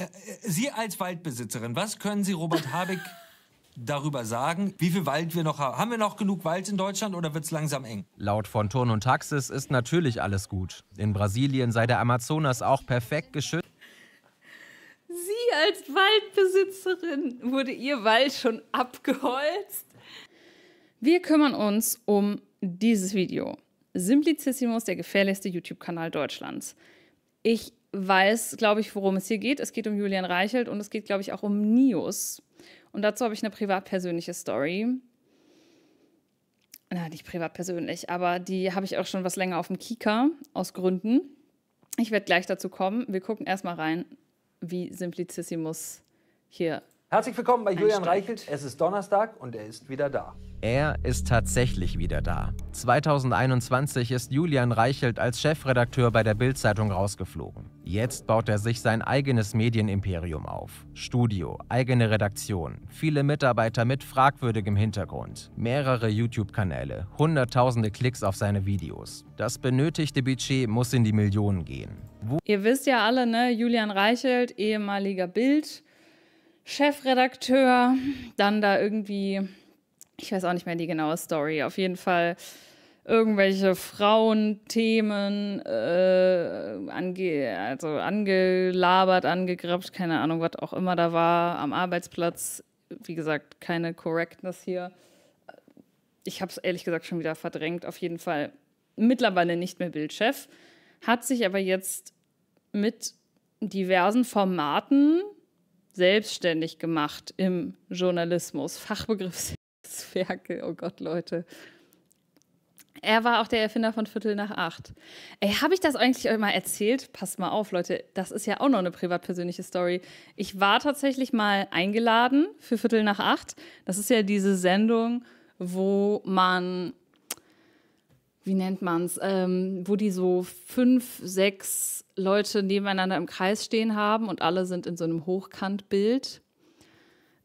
Äh, äh, Sie als Waldbesitzerin, was können Sie Robert Habeck darüber sagen, wie viel Wald wir noch haben? Haben wir noch genug Wald in Deutschland oder wird es langsam eng? Laut von Turn und Taxis ist natürlich alles gut. In Brasilien sei der Amazonas auch perfekt geschützt. Sie als Waldbesitzerin, wurde Ihr Wald schon abgeholzt? Wir kümmern uns um dieses Video. Simplicissimus, der gefährlichste YouTube-Kanal Deutschlands. Ich weiß, glaube ich, worum es hier geht. Es geht um Julian Reichelt und es geht, glaube ich, auch um Nius. Und dazu habe ich eine privatpersönliche Story. Na, nicht privatpersönlich, aber die habe ich auch schon was länger auf dem Kika aus Gründen. Ich werde gleich dazu kommen. Wir gucken erstmal rein, wie Simplicissimus hier Herzlich willkommen bei Julian Reichelt. Es ist Donnerstag und er ist wieder da. Er ist tatsächlich wieder da. 2021 ist Julian Reichelt als Chefredakteur bei der Bild-Zeitung rausgeflogen. Jetzt baut er sich sein eigenes Medienimperium auf. Studio, eigene Redaktion, viele Mitarbeiter mit fragwürdigem Hintergrund, mehrere YouTube-Kanäle, hunderttausende Klicks auf seine Videos. Das benötigte Budget muss in die Millionen gehen. Wo Ihr wisst ja alle, ne? Julian Reichelt, ehemaliger Bild. Chefredakteur dann da irgendwie, ich weiß auch nicht mehr die genaue Story, auf jeden Fall irgendwelche Frauenthemen äh, ange also angelabert, angegrappt, keine Ahnung, was auch immer da war am Arbeitsplatz. Wie gesagt, keine Correctness hier. Ich habe es ehrlich gesagt schon wieder verdrängt. Auf jeden Fall mittlerweile nicht mehr Bildchef, hat sich aber jetzt mit diversen Formaten selbstständig gemacht im Journalismus. Fachbegriff Ferkel, oh Gott, Leute. Er war auch der Erfinder von Viertel nach acht. Ey, habe ich das eigentlich euch mal erzählt? Passt mal auf, Leute. Das ist ja auch noch eine privatpersönliche Story. Ich war tatsächlich mal eingeladen für Viertel nach acht. Das ist ja diese Sendung, wo man wie nennt man es, ähm, wo die so fünf, sechs Leute nebeneinander im Kreis stehen haben und alle sind in so einem Hochkantbild.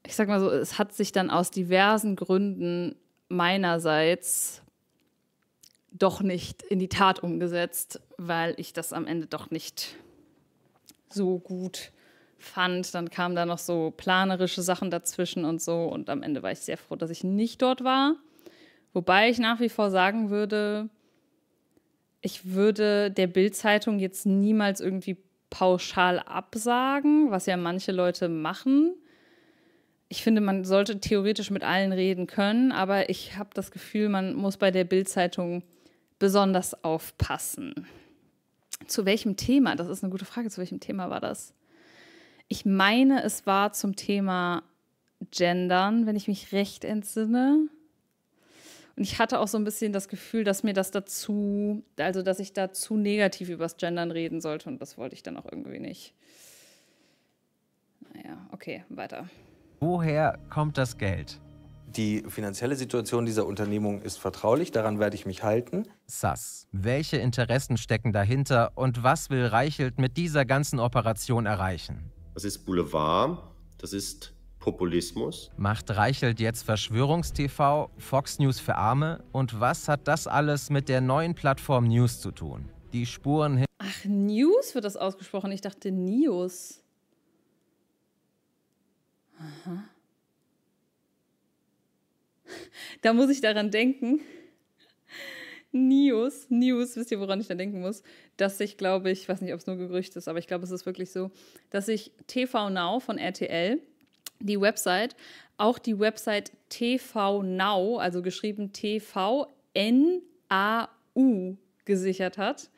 Ich sag mal so, es hat sich dann aus diversen Gründen meinerseits doch nicht in die Tat umgesetzt, weil ich das am Ende doch nicht so gut fand. Dann kamen da noch so planerische Sachen dazwischen und so und am Ende war ich sehr froh, dass ich nicht dort war. Wobei ich nach wie vor sagen würde, ich würde der Bild-Zeitung jetzt niemals irgendwie pauschal absagen, was ja manche Leute machen. Ich finde, man sollte theoretisch mit allen reden können, aber ich habe das Gefühl, man muss bei der Bild-Zeitung besonders aufpassen. Zu welchem Thema? Das ist eine gute Frage. Zu welchem Thema war das? Ich meine, es war zum Thema Gendern, wenn ich mich recht entsinne. Und ich hatte auch so ein bisschen das Gefühl, dass mir das dazu, also dass ich da zu negativ übers Gendern reden sollte und das wollte ich dann auch irgendwie nicht. Naja, okay, weiter. Woher kommt das Geld? Die finanzielle Situation dieser Unternehmung ist vertraulich, daran werde ich mich halten. Sass, welche Interessen stecken dahinter und was will Reichelt mit dieser ganzen Operation erreichen? Das ist Boulevard, das ist Populismus. Macht Reichelt jetzt Verschwörungstv, Fox News für Arme? Und was hat das alles mit der neuen Plattform News zu tun? Die Spuren hin. Ach, News wird das ausgesprochen. Ich dachte News. Aha. Da muss ich daran denken. News, News, wisst ihr, woran ich da denken muss? Dass ich glaube, ich weiß nicht, ob es nur Gerücht ist, aber ich glaube, es ist wirklich so, dass ich TV Now von RTL die Website, auch die Website TV Now, also geschrieben TVNAU, gesichert hat,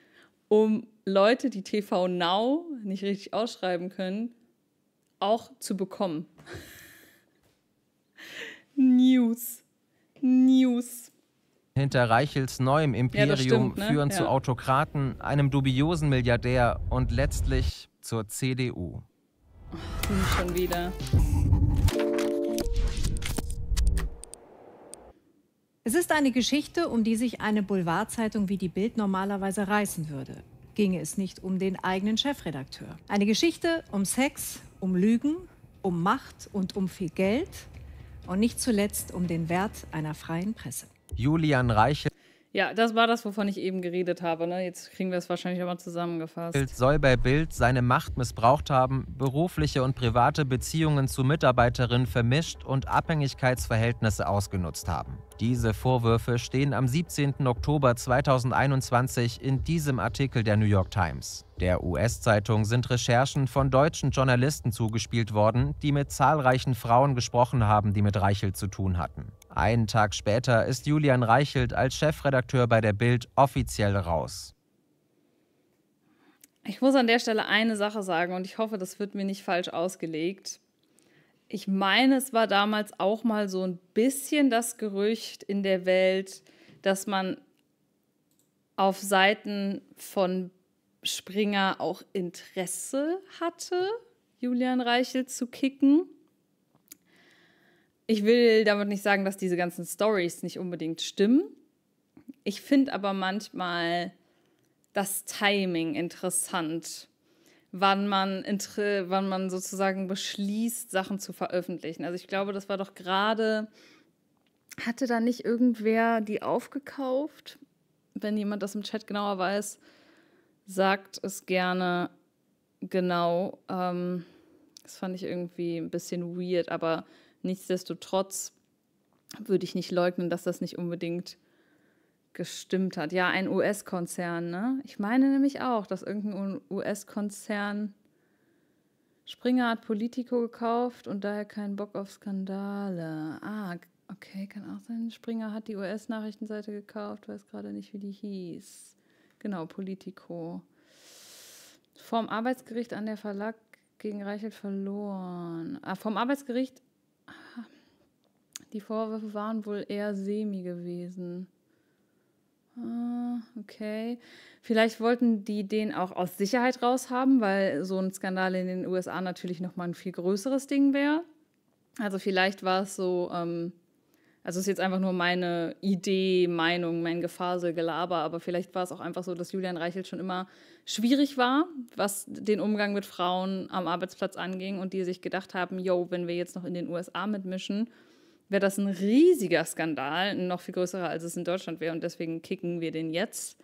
um Leute, die TV Now nicht richtig ausschreiben können, auch zu bekommen. News. News. Hinter Reichels neuem Imperium ja, stimmt, ne? führen ja. zu Autokraten, einem dubiosen Milliardär und letztlich zur CDU. Ach, schon wieder. Es ist eine Geschichte, um die sich eine Boulevardzeitung wie die Bild normalerweise reißen würde. Ginge es nicht um den eigenen Chefredakteur. Eine Geschichte um Sex, um Lügen, um Macht und um viel Geld und nicht zuletzt um den Wert einer freien Presse. Julian Reichel ja, das war das, wovon ich eben geredet habe. Ne? Jetzt kriegen wir es wahrscheinlich nochmal zusammengefasst. Bild soll bei Bild seine Macht missbraucht haben, berufliche und private Beziehungen zu Mitarbeiterinnen vermischt und Abhängigkeitsverhältnisse ausgenutzt haben. Diese Vorwürfe stehen am 17. Oktober 2021 in diesem Artikel der New York Times. Der US-Zeitung sind Recherchen von deutschen Journalisten zugespielt worden, die mit zahlreichen Frauen gesprochen haben, die mit Reichel zu tun hatten. Einen Tag später ist Julian Reichelt als Chefredakteur bei der Bild offiziell raus. Ich muss an der Stelle eine Sache sagen und ich hoffe, das wird mir nicht falsch ausgelegt. Ich meine, es war damals auch mal so ein bisschen das Gerücht in der Welt, dass man auf Seiten von Springer auch Interesse hatte, Julian Reichelt zu kicken ich will damit nicht sagen, dass diese ganzen Stories nicht unbedingt stimmen. Ich finde aber manchmal das Timing interessant, wann man, wann man sozusagen beschließt, Sachen zu veröffentlichen. Also ich glaube, das war doch gerade, hatte da nicht irgendwer die aufgekauft? Wenn jemand das im Chat genauer weiß, sagt es gerne genau. Ähm, das fand ich irgendwie ein bisschen weird, aber Nichtsdestotrotz würde ich nicht leugnen, dass das nicht unbedingt gestimmt hat. Ja, ein US-Konzern, ne? Ich meine nämlich auch, dass irgendein US-Konzern Springer hat Politico gekauft und daher keinen Bock auf Skandale. Ah, okay, kann auch sein. Springer hat die US-Nachrichtenseite gekauft, weiß gerade nicht, wie die hieß. Genau, Politico. Vom Arbeitsgericht an der Verlag gegen Reichelt verloren. Ah, vom Arbeitsgericht die Vorwürfe waren wohl eher semi gewesen. Ah, okay. Vielleicht wollten die den auch aus Sicherheit raushaben, weil so ein Skandal in den USA natürlich nochmal ein viel größeres Ding wäre. Also vielleicht war es so, ähm, also ist jetzt einfach nur meine Idee, Meinung, mein Gefasel, Gelaber, aber vielleicht war es auch einfach so, dass Julian Reichelt schon immer schwierig war, was den Umgang mit Frauen am Arbeitsplatz anging und die sich gedacht haben, yo, wenn wir jetzt noch in den USA mitmischen, wäre das ein riesiger Skandal, noch viel größerer, als es in Deutschland wäre. Und deswegen kicken wir den jetzt.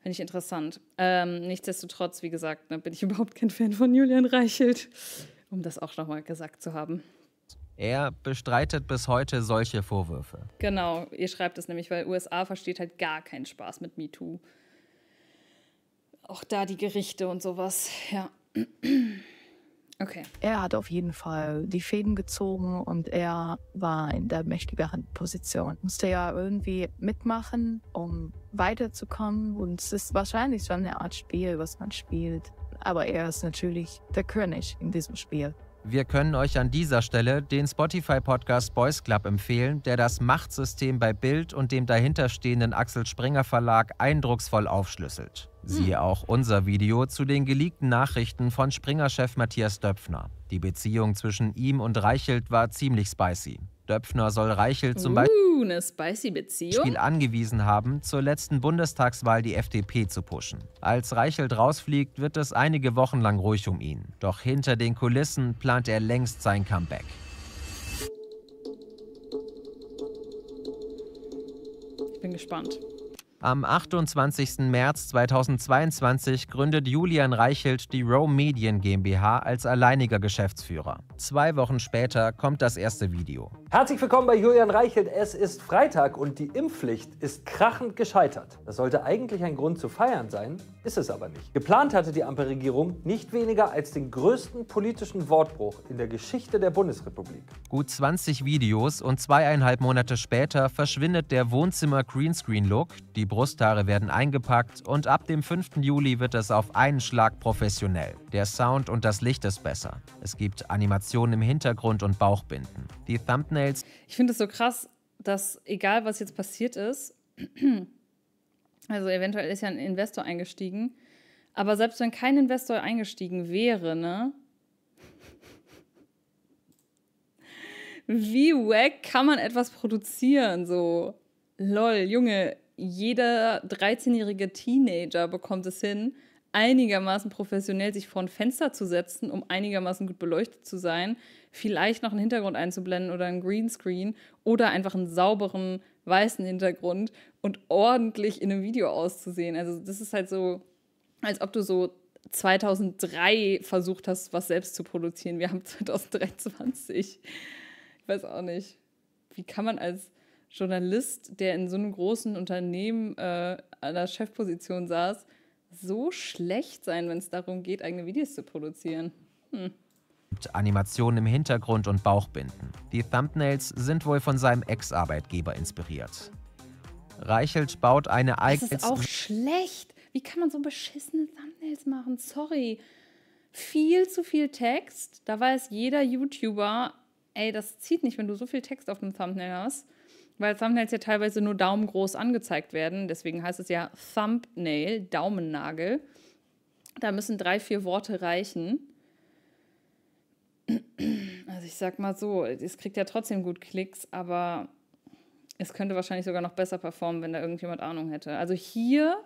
Finde ich interessant. Ähm, nichtsdestotrotz, wie gesagt, ne, bin ich überhaupt kein Fan von Julian Reichelt, um das auch nochmal gesagt zu haben. Er bestreitet bis heute solche Vorwürfe. Genau, ihr schreibt es nämlich, weil USA versteht halt gar keinen Spaß mit MeToo. Auch da die Gerichte und sowas, ja. Okay. Er hat auf jeden Fall die Fäden gezogen und er war in der mächtigeren Position. Musste ja irgendwie mitmachen, um weiterzukommen. Und es ist wahrscheinlich schon eine Art Spiel, was man spielt. Aber er ist natürlich der König in diesem Spiel. Wir können euch an dieser Stelle den Spotify-Podcast Boys Club empfehlen, der das Machtsystem bei Bild und dem dahinterstehenden Axel Springer Verlag eindrucksvoll aufschlüsselt. Siehe hm. auch unser Video zu den geleakten Nachrichten von Springer-Chef Matthias Döpfner. Die Beziehung zwischen ihm und Reichelt war ziemlich spicy. Döpfner soll Reichel zum Beispiel uh, eine spicy Beziehung. angewiesen haben, zur letzten Bundestagswahl die FDP zu pushen. Als Reichel rausfliegt, wird es einige Wochen lang ruhig um ihn. Doch hinter den Kulissen plant er längst sein Comeback. Ich bin gespannt. Am 28. März 2022 gründet Julian Reichelt die Row Medien GmbH als alleiniger Geschäftsführer. Zwei Wochen später kommt das erste Video. Herzlich willkommen bei Julian Reichelt. Es ist Freitag und die Impfpflicht ist krachend gescheitert. Das sollte eigentlich ein Grund zu feiern sein, ist es aber nicht. Geplant hatte die Ampelregierung nicht weniger als den größten politischen Wortbruch in der Geschichte der Bundesrepublik. Gut 20 Videos und zweieinhalb Monate später verschwindet der Wohnzimmer-Greenscreen-Look, die Brusthaare werden eingepackt und ab dem 5. Juli wird es auf einen Schlag professionell. Der Sound und das Licht ist besser. Es gibt Animationen im Hintergrund und Bauchbinden. Die Thumbnails. Ich finde es so krass, dass egal was jetzt passiert ist, Also eventuell ist ja ein Investor eingestiegen. Aber selbst wenn kein Investor eingestiegen wäre, ne? Wie wack kann man etwas produzieren? So, lol, Junge, jeder 13-jährige Teenager bekommt es hin, einigermaßen professionell sich vor ein Fenster zu setzen, um einigermaßen gut beleuchtet zu sein, vielleicht noch einen Hintergrund einzublenden oder einen Greenscreen oder einfach einen sauberen weißen Hintergrund und ordentlich in einem Video auszusehen. Also das ist halt so, als ob du so 2003 versucht hast, was selbst zu produzieren. Wir haben 2023. Ich weiß auch nicht. Wie kann man als Journalist, der in so einem großen Unternehmen äh, an der Chefposition saß, so schlecht sein, wenn es darum geht, eigene Videos zu produzieren? Hm mit Animationen im Hintergrund und Bauchbinden. Die Thumbnails sind wohl von seinem Ex-Arbeitgeber inspiriert. Reichelt baut eine eigene. Das ist auch schlecht. Wie kann man so beschissene Thumbnails machen? Sorry. Viel zu viel Text. Da weiß jeder YouTuber, ey, das zieht nicht, wenn du so viel Text auf dem Thumbnail hast. Weil Thumbnails ja teilweise nur daumengroß angezeigt werden. Deswegen heißt es ja Thumbnail, Daumennagel. Da müssen drei, vier Worte reichen also ich sag mal so, es kriegt ja trotzdem gut Klicks, aber es könnte wahrscheinlich sogar noch besser performen, wenn da irgendjemand Ahnung hätte. Also hier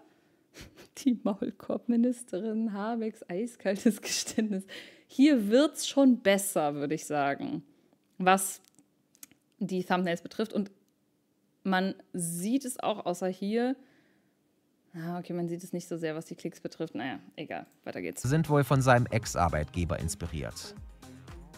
die Maulkorbministerin Habecks eiskaltes Geständnis. Hier wird's schon besser, würde ich sagen, was die Thumbnails betrifft. Und man sieht es auch außer hier, Ah, okay, man sieht es nicht so sehr, was die Klicks betrifft. Naja, egal, weiter geht's. Sind wohl von seinem Ex-Arbeitgeber inspiriert.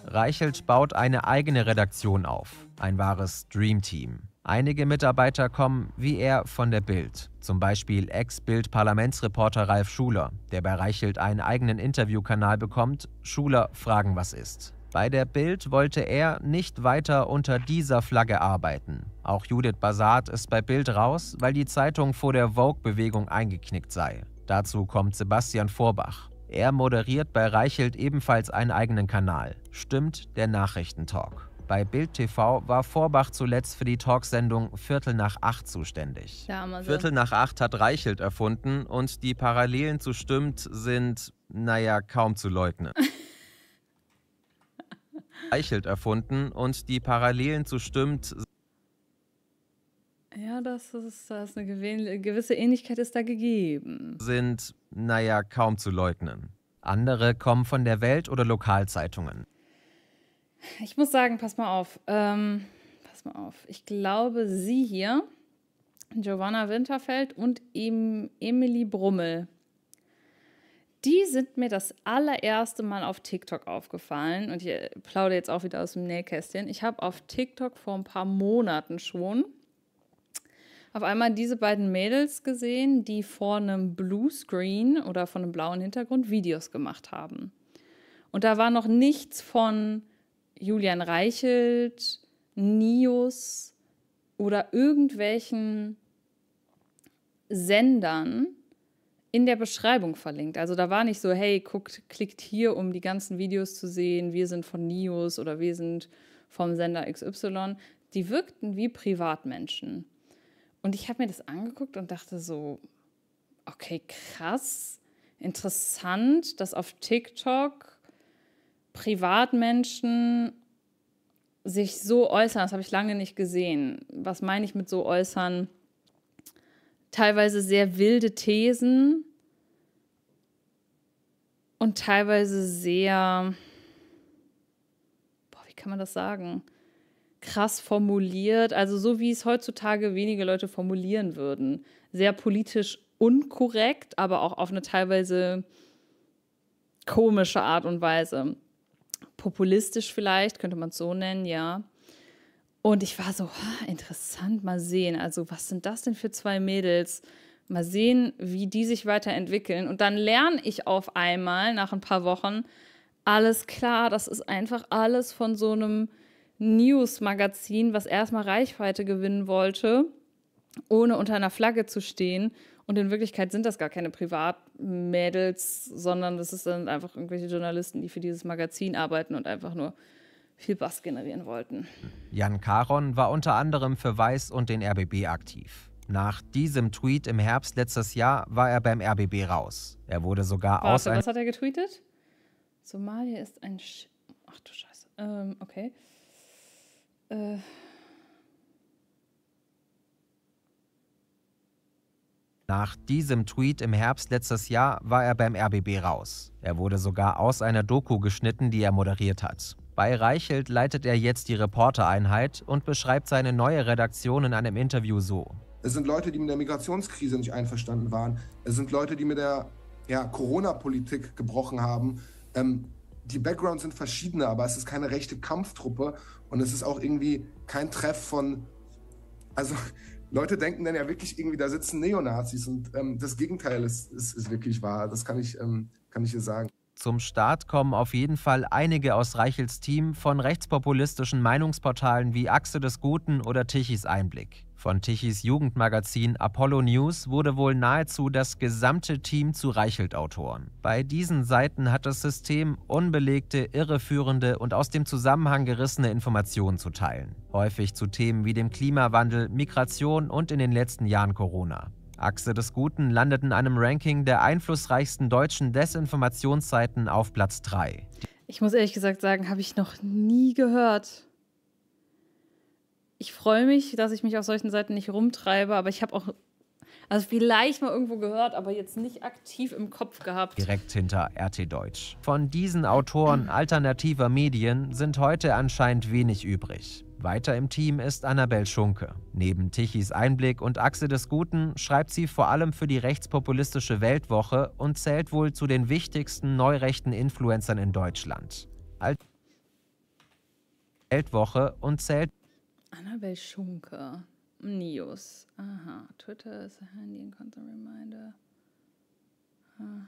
Reichelt baut eine eigene Redaktion auf, ein wahres Dreamteam. Einige Mitarbeiter kommen, wie er, von der Bild. Zum Beispiel Ex-Bild-Parlamentsreporter Ralf Schuler, der bei Reichelt einen eigenen Interviewkanal bekommt, Schuler fragen, was ist. Bei der Bild wollte er nicht weiter unter dieser Flagge arbeiten. Auch Judith Basart ist bei Bild raus, weil die Zeitung vor der Vogue-Bewegung eingeknickt sei. Dazu kommt Sebastian Vorbach. Er moderiert bei Reichelt ebenfalls einen eigenen Kanal, Stimmt der Nachrichtentalk. Bei Bild TV war Vorbach zuletzt für die Talksendung Viertel nach acht zuständig. Ja, so. Viertel nach acht hat Reichelt erfunden und die Parallelen zu Stimmt sind, naja, kaum zu leugnen. Reichelt erfunden und die Parallelen zu Stimmt sind. Ja, das ist, das ist eine gewisse Ähnlichkeit ist da gegeben. Sind, naja, kaum zu leugnen. Andere kommen von der Welt oder Lokalzeitungen. Ich muss sagen, pass mal auf. Ähm, pass mal auf. Ich glaube, sie hier, Giovanna Winterfeld und em Emily Brummel, die sind mir das allererste Mal auf TikTok aufgefallen. Und ich äh, plaudere jetzt auch wieder aus dem Nähkästchen. Ich habe auf TikTok vor ein paar Monaten schon auf einmal diese beiden Mädels gesehen, die vor einem Blue Screen oder vor einem blauen Hintergrund Videos gemacht haben. Und da war noch nichts von Julian Reichelt, Nios oder irgendwelchen Sendern in der Beschreibung verlinkt. Also da war nicht so, hey, guckt, klickt hier, um die ganzen Videos zu sehen, wir sind von Nios oder wir sind vom Sender XY. Die wirkten wie Privatmenschen. Und ich habe mir das angeguckt und dachte so, okay, krass, interessant, dass auf TikTok Privatmenschen sich so äußern. Das habe ich lange nicht gesehen. Was meine ich mit so äußern? Teilweise sehr wilde Thesen und teilweise sehr, boah, wie kann man das sagen? krass formuliert, also so wie es heutzutage wenige Leute formulieren würden. Sehr politisch unkorrekt, aber auch auf eine teilweise komische Art und Weise. Populistisch vielleicht, könnte man es so nennen, ja. Und ich war so, interessant, mal sehen. Also, was sind das denn für zwei Mädels? Mal sehen, wie die sich weiterentwickeln. Und dann lerne ich auf einmal nach ein paar Wochen, alles klar, das ist einfach alles von so einem News-Magazin, was erstmal Reichweite gewinnen wollte, ohne unter einer Flagge zu stehen. Und in Wirklichkeit sind das gar keine Privatmädels, sondern das sind einfach irgendwelche Journalisten, die für dieses Magazin arbeiten und einfach nur viel Bass generieren wollten. Jan Karon war unter anderem für Weiß und den RBB aktiv. Nach diesem Tweet im Herbst letztes Jahr war er beim RBB raus. Er wurde sogar Warte, aus. Was hat er getweetet? Somalia ist ein. Sch Ach du Scheiße. Ähm, okay. Nach diesem Tweet im Herbst letztes Jahr war er beim RBB raus. Er wurde sogar aus einer Doku geschnitten, die er moderiert hat. Bei Reichelt leitet er jetzt die Reportereinheit und beschreibt seine neue Redaktion in einem Interview so. Es sind Leute, die mit der Migrationskrise nicht einverstanden waren. Es sind Leute, die mit der ja, Corona-Politik gebrochen haben. Ähm, die Backgrounds sind verschiedene, aber es ist keine rechte Kampftruppe und es ist auch irgendwie kein Treff von. Also, Leute denken dann ja wirklich irgendwie, da sitzen Neonazis und ähm, das Gegenteil ist, ist, ist, wirklich wahr. Das kann ich, ähm, kann ich dir sagen. Zum Start kommen auf jeden Fall einige aus Reichels Team von rechtspopulistischen Meinungsportalen wie Achse des Guten oder Tichys Einblick. Von Tichys Jugendmagazin Apollo News wurde wohl nahezu das gesamte Team zu Reichelt-Autoren. Bei diesen Seiten hat das System unbelegte, irreführende und aus dem Zusammenhang gerissene Informationen zu teilen. Häufig zu Themen wie dem Klimawandel, Migration und in den letzten Jahren Corona. Achse des Guten landet in einem Ranking der einflussreichsten deutschen Desinformationsseiten auf Platz 3. Ich muss ehrlich gesagt sagen, habe ich noch nie gehört ich freue mich, dass ich mich auf solchen Seiten nicht rumtreibe, aber ich habe auch, also vielleicht mal irgendwo gehört, aber jetzt nicht aktiv im Kopf gehabt. Direkt hinter RT Deutsch. Von diesen Autoren alternativer Medien sind heute anscheinend wenig übrig. Weiter im Team ist Annabel Schunke. Neben Tichys Einblick und Achse des Guten schreibt sie vor allem für die rechtspopulistische Weltwoche und zählt wohl zu den wichtigsten neurechten Influencern in Deutschland. Alt Weltwoche und zählt Annabel Schunke. Nios. Aha. Twitter ist ein Handy and Content Reminder. Ah.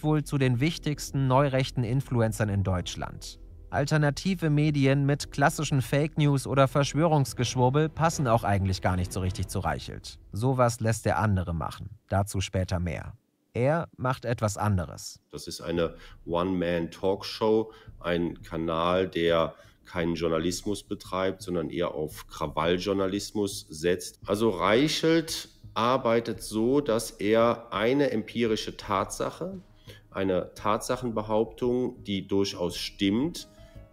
Wohl zu den wichtigsten neurechten Influencern in Deutschland. Alternative Medien mit klassischen Fake News oder Verschwörungsgeschwurbel passen auch eigentlich gar nicht so richtig zu Reichelt. Sowas lässt der andere machen. Dazu später mehr. Er macht etwas anderes. Das ist eine One-Man-Talkshow, ein Kanal, der keinen Journalismus betreibt, sondern eher auf Krawalljournalismus setzt. Also Reichelt arbeitet so, dass er eine empirische Tatsache, eine Tatsachenbehauptung, die durchaus stimmt,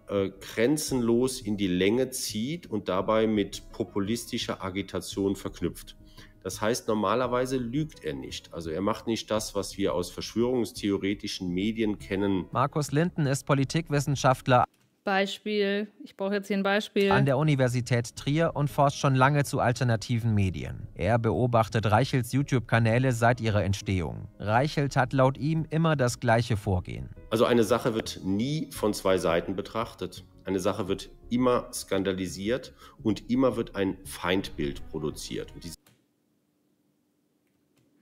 äh, grenzenlos in die Länge zieht und dabei mit populistischer Agitation verknüpft. Das heißt, normalerweise lügt er nicht. Also er macht nicht das, was wir aus verschwörungstheoretischen Medien kennen. Markus Linden ist Politikwissenschaftler. Beispiel, ich brauche jetzt hier ein Beispiel. An der Universität Trier und forscht schon lange zu alternativen Medien. Er beobachtet Reichels YouTube-Kanäle seit ihrer Entstehung. Reichelt hat laut ihm immer das gleiche Vorgehen. Also eine Sache wird nie von zwei Seiten betrachtet. Eine Sache wird immer skandalisiert und immer wird ein Feindbild produziert. Und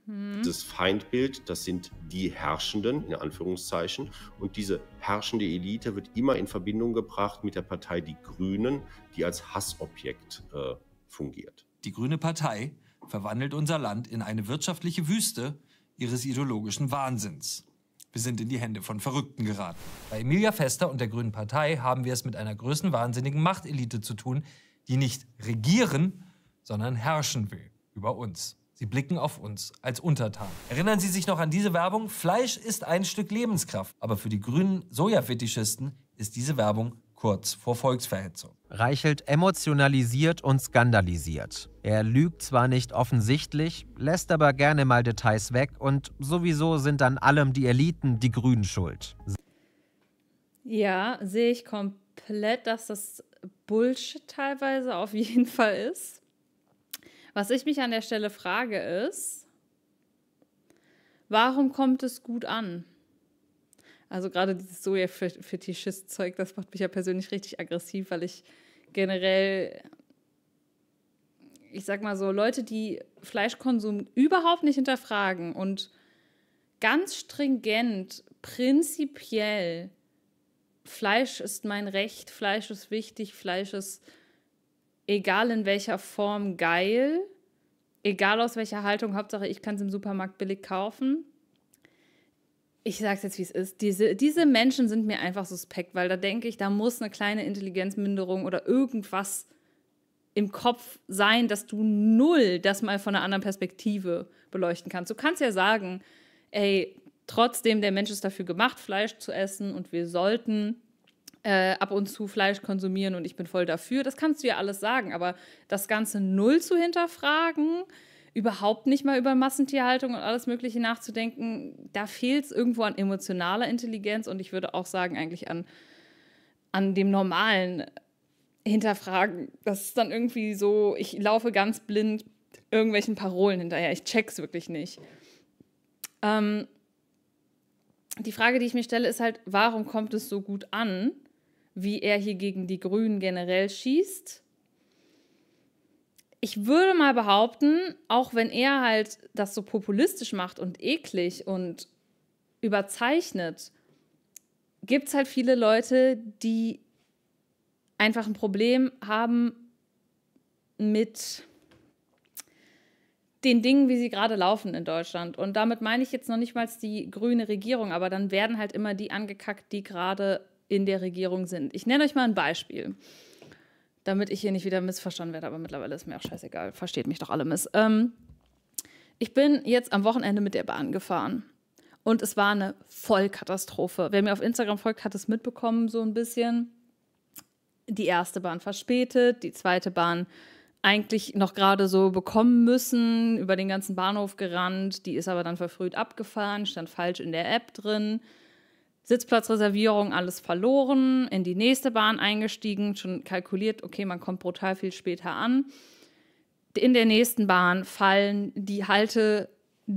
Mhm. Das Feindbild, das sind die Herrschenden, in Anführungszeichen. Und diese herrschende Elite wird immer in Verbindung gebracht mit der Partei Die Grünen, die als Hassobjekt äh, fungiert. Die Grüne Partei verwandelt unser Land in eine wirtschaftliche Wüste ihres ideologischen Wahnsinns. Wir sind in die Hände von Verrückten geraten. Bei Emilia Fester und der Grünen Partei haben wir es mit einer größenwahnsinnigen Machtelite zu tun, die nicht regieren, sondern herrschen will über uns. Sie blicken auf uns als Untertan. Erinnern Sie sich noch an diese Werbung? Fleisch ist ein Stück Lebenskraft. Aber für die grünen Sojafetischisten ist diese Werbung kurz vor Volksverhetzung. Reichelt emotionalisiert und skandalisiert. Er lügt zwar nicht offensichtlich, lässt aber gerne mal Details weg und sowieso sind an allem die Eliten, die Grünen schuld. Ja, sehe ich komplett, dass das Bullshit teilweise auf jeden Fall ist. Was ich mich an der Stelle frage ist, warum kommt es gut an? Also gerade dieses Soja-Fetischist-Zeug, das macht mich ja persönlich richtig aggressiv, weil ich generell, ich sag mal so, Leute, die Fleischkonsum überhaupt nicht hinterfragen und ganz stringent, prinzipiell, Fleisch ist mein Recht, Fleisch ist wichtig, Fleisch ist egal in welcher Form, geil. Egal aus welcher Haltung, Hauptsache ich kann es im Supermarkt billig kaufen. Ich sage es jetzt, wie es ist. Diese, diese Menschen sind mir einfach suspekt, weil da denke ich, da muss eine kleine Intelligenzminderung oder irgendwas im Kopf sein, dass du null das mal von einer anderen Perspektive beleuchten kannst. Du kannst ja sagen, ey, trotzdem, der Mensch ist dafür gemacht, Fleisch zu essen und wir sollten äh, ab und zu Fleisch konsumieren und ich bin voll dafür. Das kannst du ja alles sagen, aber das Ganze null zu hinterfragen, überhaupt nicht mal über Massentierhaltung und alles Mögliche nachzudenken, da fehlt es irgendwo an emotionaler Intelligenz und ich würde auch sagen, eigentlich an, an dem normalen Hinterfragen. Das ist dann irgendwie so, ich laufe ganz blind irgendwelchen Parolen hinterher. Ich check's wirklich nicht. Ähm, die Frage, die ich mir stelle, ist halt, warum kommt es so gut an? wie er hier gegen die Grünen generell schießt. Ich würde mal behaupten, auch wenn er halt das so populistisch macht und eklig und überzeichnet, gibt es halt viele Leute, die einfach ein Problem haben mit den Dingen, wie sie gerade laufen in Deutschland. Und damit meine ich jetzt noch nicht mal die grüne Regierung, aber dann werden halt immer die angekackt, die gerade in der Regierung sind. Ich nenne euch mal ein Beispiel, damit ich hier nicht wieder missverstanden werde, aber mittlerweile ist mir auch scheißegal, versteht mich doch alle miss. Ähm, ich bin jetzt am Wochenende mit der Bahn gefahren und es war eine Vollkatastrophe. Wer mir auf Instagram folgt, hat es mitbekommen, so ein bisschen. Die erste Bahn verspätet, die zweite Bahn eigentlich noch gerade so bekommen müssen, über den ganzen Bahnhof gerannt, die ist aber dann verfrüht abgefahren, stand falsch in der App drin. Sitzplatzreservierung, alles verloren, in die nächste Bahn eingestiegen, schon kalkuliert, okay, man kommt brutal viel später an. In der nächsten Bahn fallen die Halte,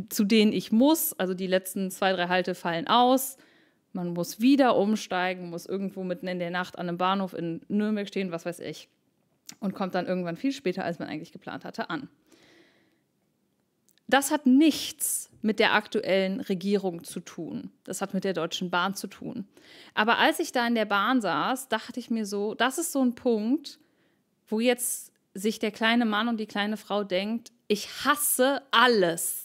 zu denen ich muss, also die letzten zwei, drei Halte fallen aus. Man muss wieder umsteigen, muss irgendwo mitten in der Nacht an einem Bahnhof in Nürnberg stehen, was weiß ich. Und kommt dann irgendwann viel später, als man eigentlich geplant hatte, an. Das hat nichts mit der aktuellen Regierung zu tun. Das hat mit der Deutschen Bahn zu tun. Aber als ich da in der Bahn saß, dachte ich mir so, das ist so ein Punkt, wo jetzt sich der kleine Mann und die kleine Frau denkt, ich hasse alles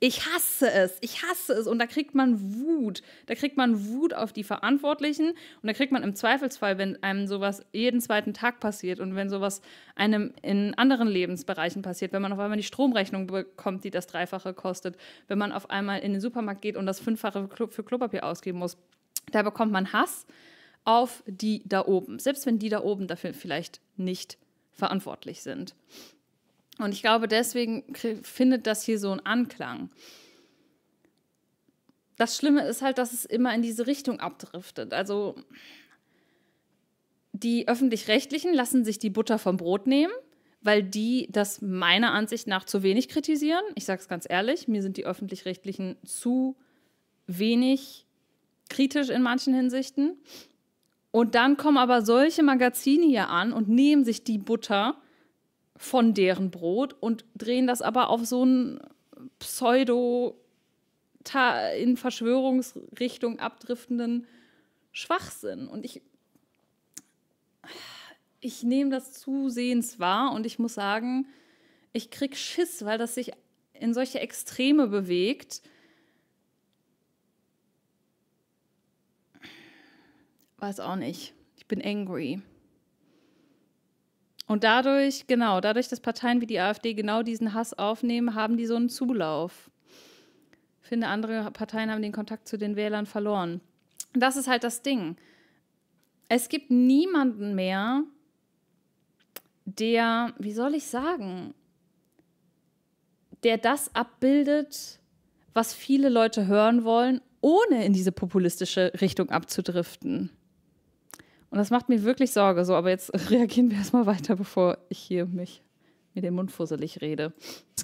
ich hasse es, ich hasse es. Und da kriegt man Wut. Da kriegt man Wut auf die Verantwortlichen. Und da kriegt man im Zweifelsfall, wenn einem sowas jeden zweiten Tag passiert und wenn sowas einem in anderen Lebensbereichen passiert, wenn man auf einmal die Stromrechnung bekommt, die das Dreifache kostet, wenn man auf einmal in den Supermarkt geht und das Fünffache für Klopapier ausgeben muss, da bekommt man Hass auf die da oben. Selbst wenn die da oben dafür vielleicht nicht verantwortlich sind. Und ich glaube, deswegen findet das hier so einen Anklang. Das Schlimme ist halt, dass es immer in diese Richtung abdriftet. Also die öffentlich-rechtlichen lassen sich die Butter vom Brot nehmen, weil die das meiner Ansicht nach zu wenig kritisieren. Ich sage es ganz ehrlich, mir sind die öffentlich-rechtlichen zu wenig kritisch in manchen Hinsichten. Und dann kommen aber solche Magazine hier an und nehmen sich die Butter von deren Brot und drehen das aber auf so ein Pseudo in Verschwörungsrichtung abdriftenden Schwachsinn. Und ich, ich nehme das zusehends wahr und ich muss sagen, ich krieg Schiss, weil das sich in solche Extreme bewegt. Weiß auch nicht. Ich bin angry. Und dadurch, genau, dadurch, dass Parteien wie die AfD genau diesen Hass aufnehmen, haben die so einen Zulauf. Ich finde, andere Parteien haben den Kontakt zu den Wählern verloren. Das ist halt das Ding. Es gibt niemanden mehr, der, wie soll ich sagen, der das abbildet, was viele Leute hören wollen, ohne in diese populistische Richtung abzudriften. Und das macht mir wirklich Sorge. So, aber jetzt reagieren wir erstmal weiter, bevor ich hier mich mit dem Mund fusselig rede.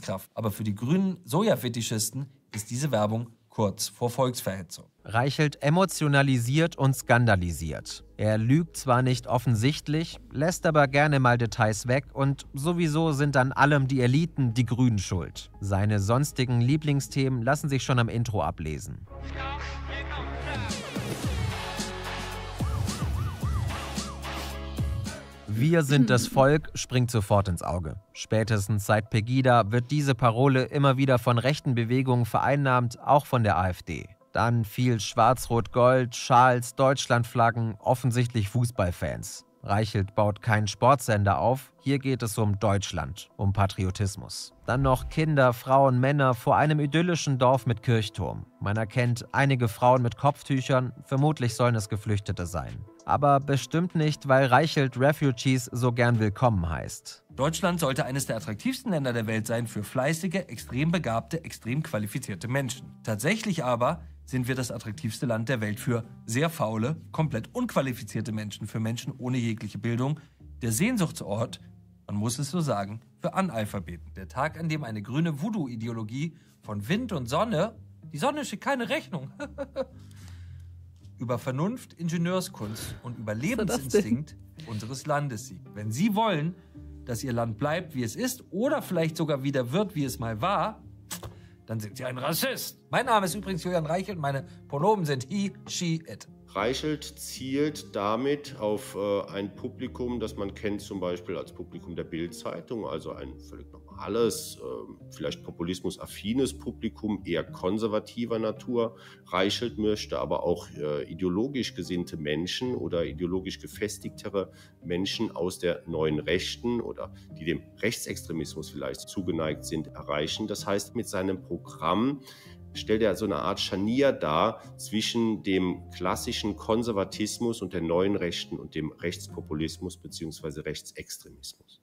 Kraft. Aber für die grünen Sojafetischisten ist diese Werbung kurz vor Volksverhetzung. Reichelt emotionalisiert und skandalisiert. Er lügt zwar nicht offensichtlich, lässt aber gerne mal Details weg und sowieso sind an allem die Eliten die Grünen schuld. Seine sonstigen Lieblingsthemen lassen sich schon am Intro ablesen. Ja, Wir sind das mhm. Volk springt sofort ins Auge. Spätestens seit Pegida wird diese Parole immer wieder von rechten Bewegungen vereinnahmt, auch von der AfD. Dann viel Schwarz-Rot-Gold, Schals, Deutschlandflaggen, offensichtlich Fußballfans. Reichelt baut keinen Sportsender auf, hier geht es um Deutschland, um Patriotismus. Dann noch Kinder, Frauen, Männer vor einem idyllischen Dorf mit Kirchturm. Man erkennt einige Frauen mit Kopftüchern, vermutlich sollen es Geflüchtete sein. Aber bestimmt nicht, weil Reichelt Refugees so gern willkommen heißt. Deutschland sollte eines der attraktivsten Länder der Welt sein für fleißige, extrem begabte, extrem qualifizierte Menschen. Tatsächlich aber sind wir das attraktivste Land der Welt für sehr faule, komplett unqualifizierte Menschen, für Menschen ohne jegliche Bildung, der Sehnsuchtsort man muss es so sagen, für Analphabeten. Der Tag, an dem eine grüne Voodoo-Ideologie von Wind und Sonne, die Sonne schickt keine Rechnung, über Vernunft, Ingenieurskunst und Überlebensinstinkt unseres Landes siegt. Wenn Sie wollen, dass Ihr Land bleibt, wie es ist, oder vielleicht sogar wieder wird, wie es mal war, dann sind Sie ein Rassist. Mein Name ist übrigens Julian Reichel und meine Pronomen sind he, she, it. Reichelt zielt damit auf äh, ein Publikum, das man kennt, zum Beispiel als Publikum der Bild-Zeitung, also ein völlig normales, äh, vielleicht populismusaffines Publikum, eher konservativer Natur. Reichelt möchte aber auch äh, ideologisch gesinnte Menschen oder ideologisch gefestigtere Menschen aus der neuen Rechten oder die dem Rechtsextremismus vielleicht zugeneigt sind, erreichen. Das heißt, mit seinem Programm stellt er so eine Art Scharnier dar zwischen dem klassischen Konservatismus und der neuen Rechten und dem Rechtspopulismus bzw. Rechtsextremismus.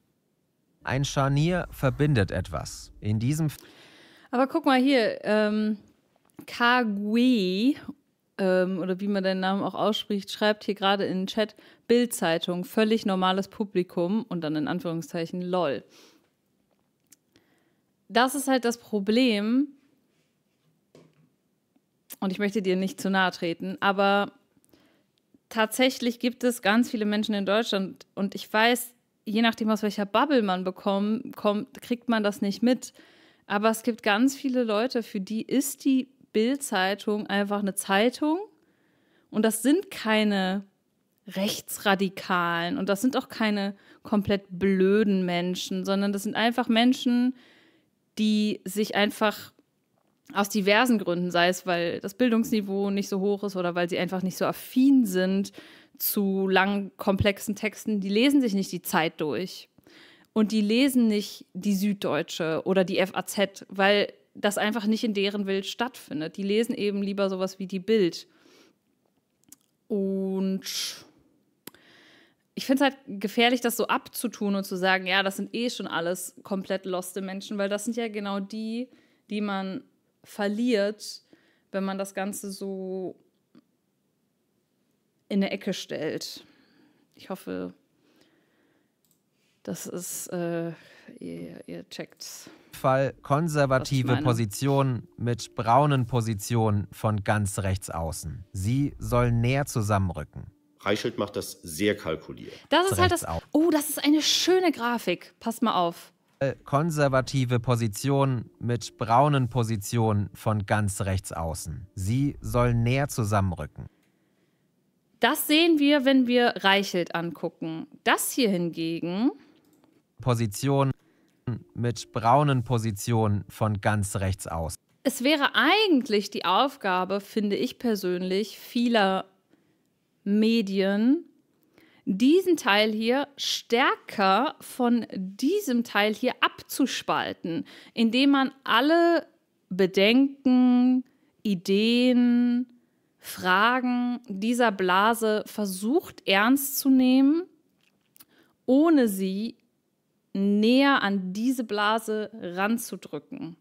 Ein Scharnier verbindet etwas. In diesem. Aber guck mal hier, ähm, Kagui ähm, oder wie man den Namen auch ausspricht, schreibt hier gerade in den Chat Bildzeitung, völlig normales Publikum und dann in Anführungszeichen LOL. Das ist halt das Problem, und ich möchte dir nicht zu nahe treten, aber tatsächlich gibt es ganz viele Menschen in Deutschland und ich weiß, je nachdem, aus welcher Bubble man bekommt, kommt, kriegt man das nicht mit. Aber es gibt ganz viele Leute, für die ist die Bild-Zeitung einfach eine Zeitung und das sind keine Rechtsradikalen und das sind auch keine komplett blöden Menschen, sondern das sind einfach Menschen, die sich einfach aus diversen Gründen, sei es, weil das Bildungsniveau nicht so hoch ist oder weil sie einfach nicht so affin sind zu langen, komplexen Texten, die lesen sich nicht die Zeit durch. Und die lesen nicht die Süddeutsche oder die FAZ, weil das einfach nicht in deren Welt stattfindet. Die lesen eben lieber sowas wie die Bild. Und ich finde es halt gefährlich, das so abzutun und zu sagen, ja, das sind eh schon alles komplett loste Menschen, weil das sind ja genau die, die man verliert, wenn man das Ganze so in eine Ecke stellt. Ich hoffe, das ist, äh, ihr, ihr checkt's. Fall konservative Position mit braunen Positionen von ganz rechts außen. Sie sollen näher zusammenrücken. Reichelt macht das sehr kalkuliert. Das ist halt das. Oh, das ist eine schöne Grafik. Passt mal auf konservative Position mit braunen Positionen von ganz rechts außen. Sie sollen näher zusammenrücken. Das sehen wir, wenn wir Reichelt angucken. Das hier hingegen. Position mit braunen Positionen von ganz rechts außen. Es wäre eigentlich die Aufgabe, finde ich persönlich, vieler Medien, diesen Teil hier stärker von diesem Teil hier abzuspalten, indem man alle Bedenken, Ideen, Fragen dieser Blase versucht ernst zu nehmen, ohne sie näher an diese Blase ranzudrücken.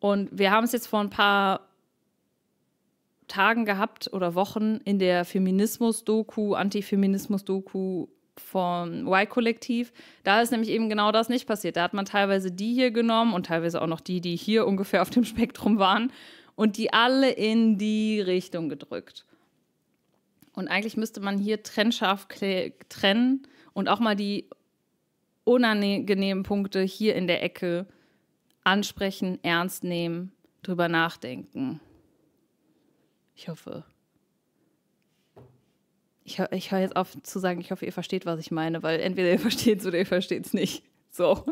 Und wir haben es jetzt vor ein paar Tagen gehabt oder Wochen in der Feminismus-Doku, Antifeminismus-Doku vom Y-Kollektiv. Da ist nämlich eben genau das nicht passiert. Da hat man teilweise die hier genommen und teilweise auch noch die, die hier ungefähr auf dem Spektrum waren und die alle in die Richtung gedrückt. Und eigentlich müsste man hier trennscharf trennen und auch mal die unangenehmen Punkte hier in der Ecke ansprechen, ernst nehmen, drüber nachdenken. Ich hoffe. Ich, ich höre jetzt auf zu sagen, ich hoffe, ihr versteht, was ich meine, weil entweder ihr versteht es oder ihr versteht es nicht. So.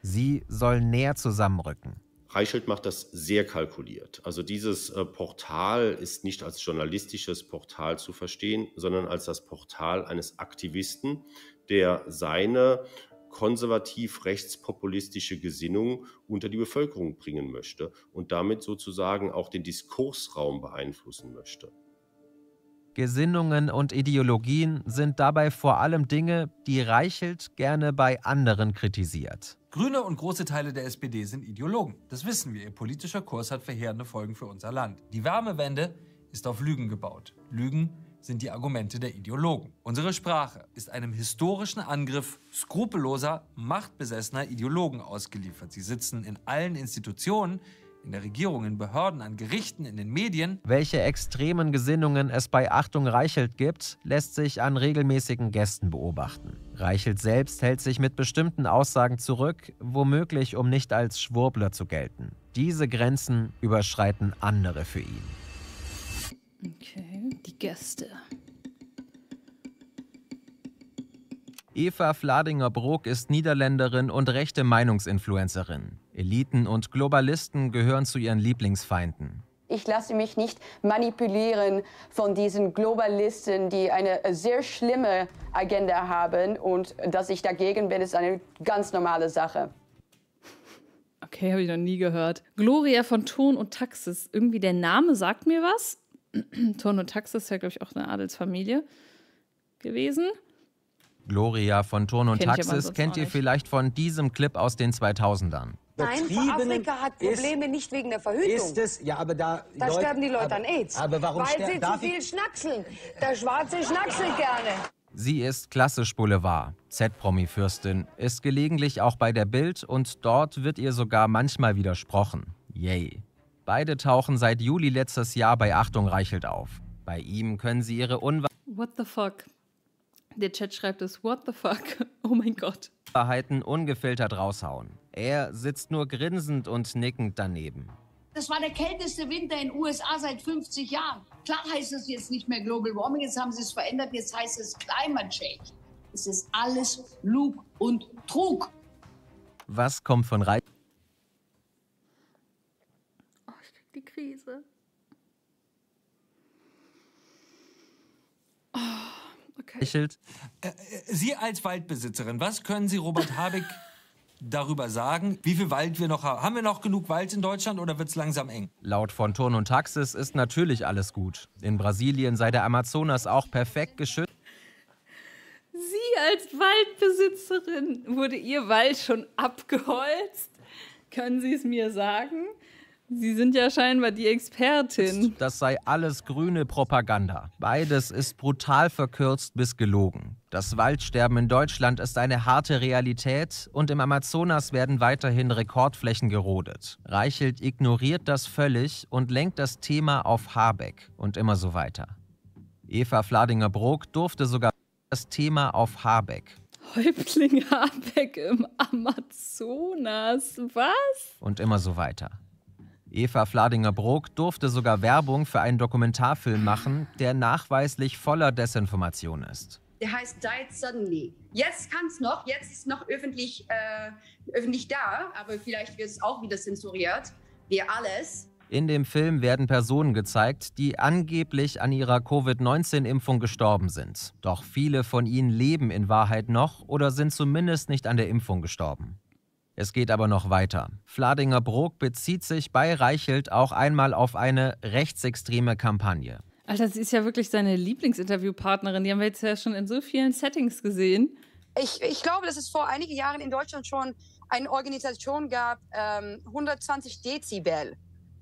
Sie sollen näher zusammenrücken. Reichelt macht das sehr kalkuliert. Also dieses äh, Portal ist nicht als journalistisches Portal zu verstehen, sondern als das Portal eines Aktivisten, der seine konservativ-rechtspopulistische Gesinnung unter die Bevölkerung bringen möchte und damit sozusagen auch den Diskursraum beeinflussen möchte. Gesinnungen und Ideologien sind dabei vor allem Dinge, die Reichelt gerne bei anderen kritisiert. Grüne und große Teile der SPD sind Ideologen. Das wissen wir. Ihr politischer Kurs hat verheerende Folgen für unser Land. Die Wärmewende ist auf Lügen gebaut. Lügen sind die Argumente der Ideologen. Unsere Sprache ist einem historischen Angriff skrupelloser, machtbesessener Ideologen ausgeliefert. Sie sitzen in allen Institutionen, in der Regierung, in Behörden, an Gerichten, in den Medien. Welche extremen Gesinnungen es bei Achtung Reichelt gibt, lässt sich an regelmäßigen Gästen beobachten. Reichelt selbst hält sich mit bestimmten Aussagen zurück, womöglich um nicht als Schwurbler zu gelten. Diese Grenzen überschreiten andere für ihn. Okay, die Gäste. Eva Fladinger-Brook ist Niederländerin und rechte Meinungsinfluencerin. Eliten und Globalisten gehören zu ihren Lieblingsfeinden. Ich lasse mich nicht manipulieren von diesen Globalisten, die eine sehr schlimme Agenda haben. Und dass ich dagegen bin, ist eine ganz normale Sache. Okay, habe ich noch nie gehört. Gloria von Ton und Taxis. Irgendwie der Name sagt mir was, Turn und Taxis ist ja, glaube ich, auch eine Adelsfamilie gewesen. Gloria von Turn und Kenn Taxis kennt ihr vielleicht von diesem Clip aus den 2000ern. Nein, Afrika hat Probleme ist, nicht wegen der Verhütung. Ist es, ja, aber da... Da Leute, sterben die Leute aber, an Aids. Aber warum Weil sie zu viel schnackseln. Der Schwarze schnackselt gerne. Sie ist klassisch Boulevard, Z-Promi-Fürstin, ist gelegentlich auch bei der Bild und dort wird ihr sogar manchmal widersprochen. Yay. Beide tauchen seit Juli letztes Jahr bei Achtung Reichelt auf. Bei ihm können sie ihre Unwahrheiten. What the fuck? Der Chat schreibt es, what the fuck? Oh mein Gott. Wahrheiten ungefiltert raushauen. Er sitzt nur grinsend und nickend daneben. Das war der kälteste Winter in den USA seit 50 Jahren. Klar heißt es jetzt nicht mehr Global Warming, jetzt haben sie es verändert, jetzt heißt es Climate Change. Es ist alles Lug und Trug. Was kommt von Reich? Krise. Oh, okay. Äh, äh, Sie als Waldbesitzerin, was können Sie Robert Habeck darüber sagen, wie viel Wald wir noch haben. Haben wir noch genug Wald in Deutschland oder wird es langsam eng? Laut von Turn und Taxis ist natürlich alles gut. In Brasilien sei der Amazonas auch perfekt geschützt. Sie als Waldbesitzerin, wurde Ihr Wald schon abgeholzt? Können Sie es mir sagen? Sie sind ja scheinbar die Expertin. Das sei alles grüne Propaganda. Beides ist brutal verkürzt bis gelogen. Das Waldsterben in Deutschland ist eine harte Realität und im Amazonas werden weiterhin Rekordflächen gerodet. Reichelt ignoriert das völlig und lenkt das Thema auf Habeck und immer so weiter. Eva Fladinger-Brook durfte sogar das Thema auf Habeck Häuptling Habeck im Amazonas. Was? Und immer so weiter. Eva Fladinger-Brog durfte sogar Werbung für einen Dokumentarfilm machen, der nachweislich voller Desinformation ist. Der heißt Died Suddenly. Jetzt kann es noch, jetzt ist es noch öffentlich, äh, öffentlich da, aber vielleicht wird es auch wieder zensuriert, Wir alles. In dem Film werden Personen gezeigt, die angeblich an ihrer Covid-19-Impfung gestorben sind. Doch viele von ihnen leben in Wahrheit noch oder sind zumindest nicht an der Impfung gestorben. Es geht aber noch weiter. Fladinger Brok bezieht sich bei Reichelt auch einmal auf eine rechtsextreme Kampagne. Alter, sie ist ja wirklich seine Lieblingsinterviewpartnerin. Die haben wir jetzt ja schon in so vielen Settings gesehen. Ich, ich glaube, dass es vor einigen Jahren in Deutschland schon eine Organisation gab, ähm, 120 Dezibel.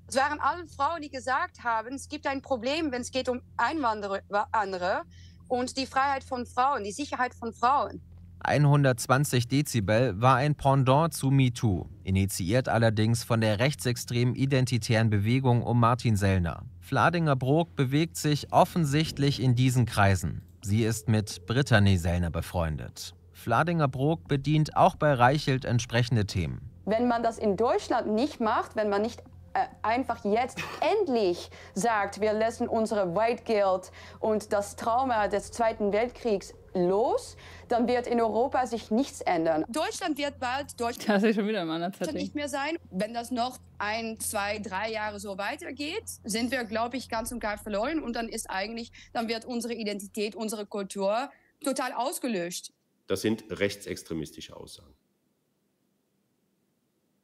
Es waren alle Frauen, die gesagt haben, es gibt ein Problem, wenn es geht um Einwanderer und die Freiheit von Frauen, die Sicherheit von Frauen. 120 Dezibel war ein Pendant zu MeToo, initiiert allerdings von der rechtsextremen identitären Bewegung um Martin Sellner. Fladinger Brok bewegt sich offensichtlich in diesen Kreisen. Sie ist mit Brittany Sellner befreundet. Fladinger Brok bedient auch bei Reichelt entsprechende Themen. Wenn man das in Deutschland nicht macht, wenn man nicht äh, einfach jetzt endlich sagt, wir lassen unsere White Weitgeld und das Trauma des Zweiten Weltkriegs los, dann wird in Europa sich nichts ändern. Deutschland wird bald Deutschland das schon wieder nicht mehr sein. Wenn das noch ein, zwei, drei Jahre so weitergeht, sind wir, glaube ich, ganz und gar verloren und dann ist eigentlich, dann wird unsere Identität, unsere Kultur total ausgelöscht. Das sind rechtsextremistische Aussagen.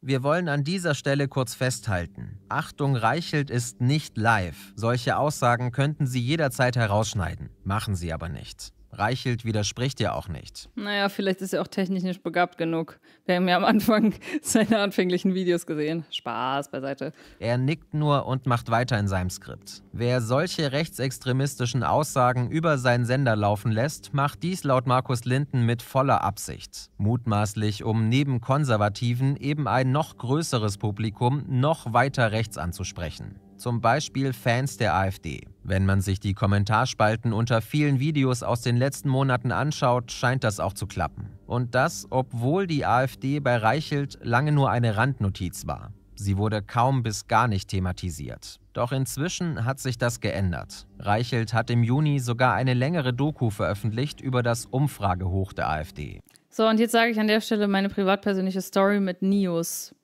Wir wollen an dieser Stelle kurz festhalten. Achtung, Reichelt ist nicht live. Solche Aussagen könnten Sie jederzeit herausschneiden. Machen Sie aber nicht. Reichelt widerspricht ja auch nicht. Naja, vielleicht ist er auch technisch nicht begabt genug. Wir haben ja am Anfang seine anfänglichen Videos gesehen. Spaß beiseite. Er nickt nur und macht weiter in seinem Skript. Wer solche rechtsextremistischen Aussagen über seinen Sender laufen lässt, macht dies laut Markus Linden mit voller Absicht. Mutmaßlich, um neben Konservativen eben ein noch größeres Publikum noch weiter rechts anzusprechen. Zum Beispiel Fans der AfD. Wenn man sich die Kommentarspalten unter vielen Videos aus den letzten Monaten anschaut, scheint das auch zu klappen. Und das, obwohl die AfD bei Reichelt lange nur eine Randnotiz war. Sie wurde kaum bis gar nicht thematisiert. Doch inzwischen hat sich das geändert. Reichelt hat im Juni sogar eine längere Doku veröffentlicht über das Umfragehoch der AfD. So, und jetzt sage ich an der Stelle meine privatpersönliche Story mit Nios.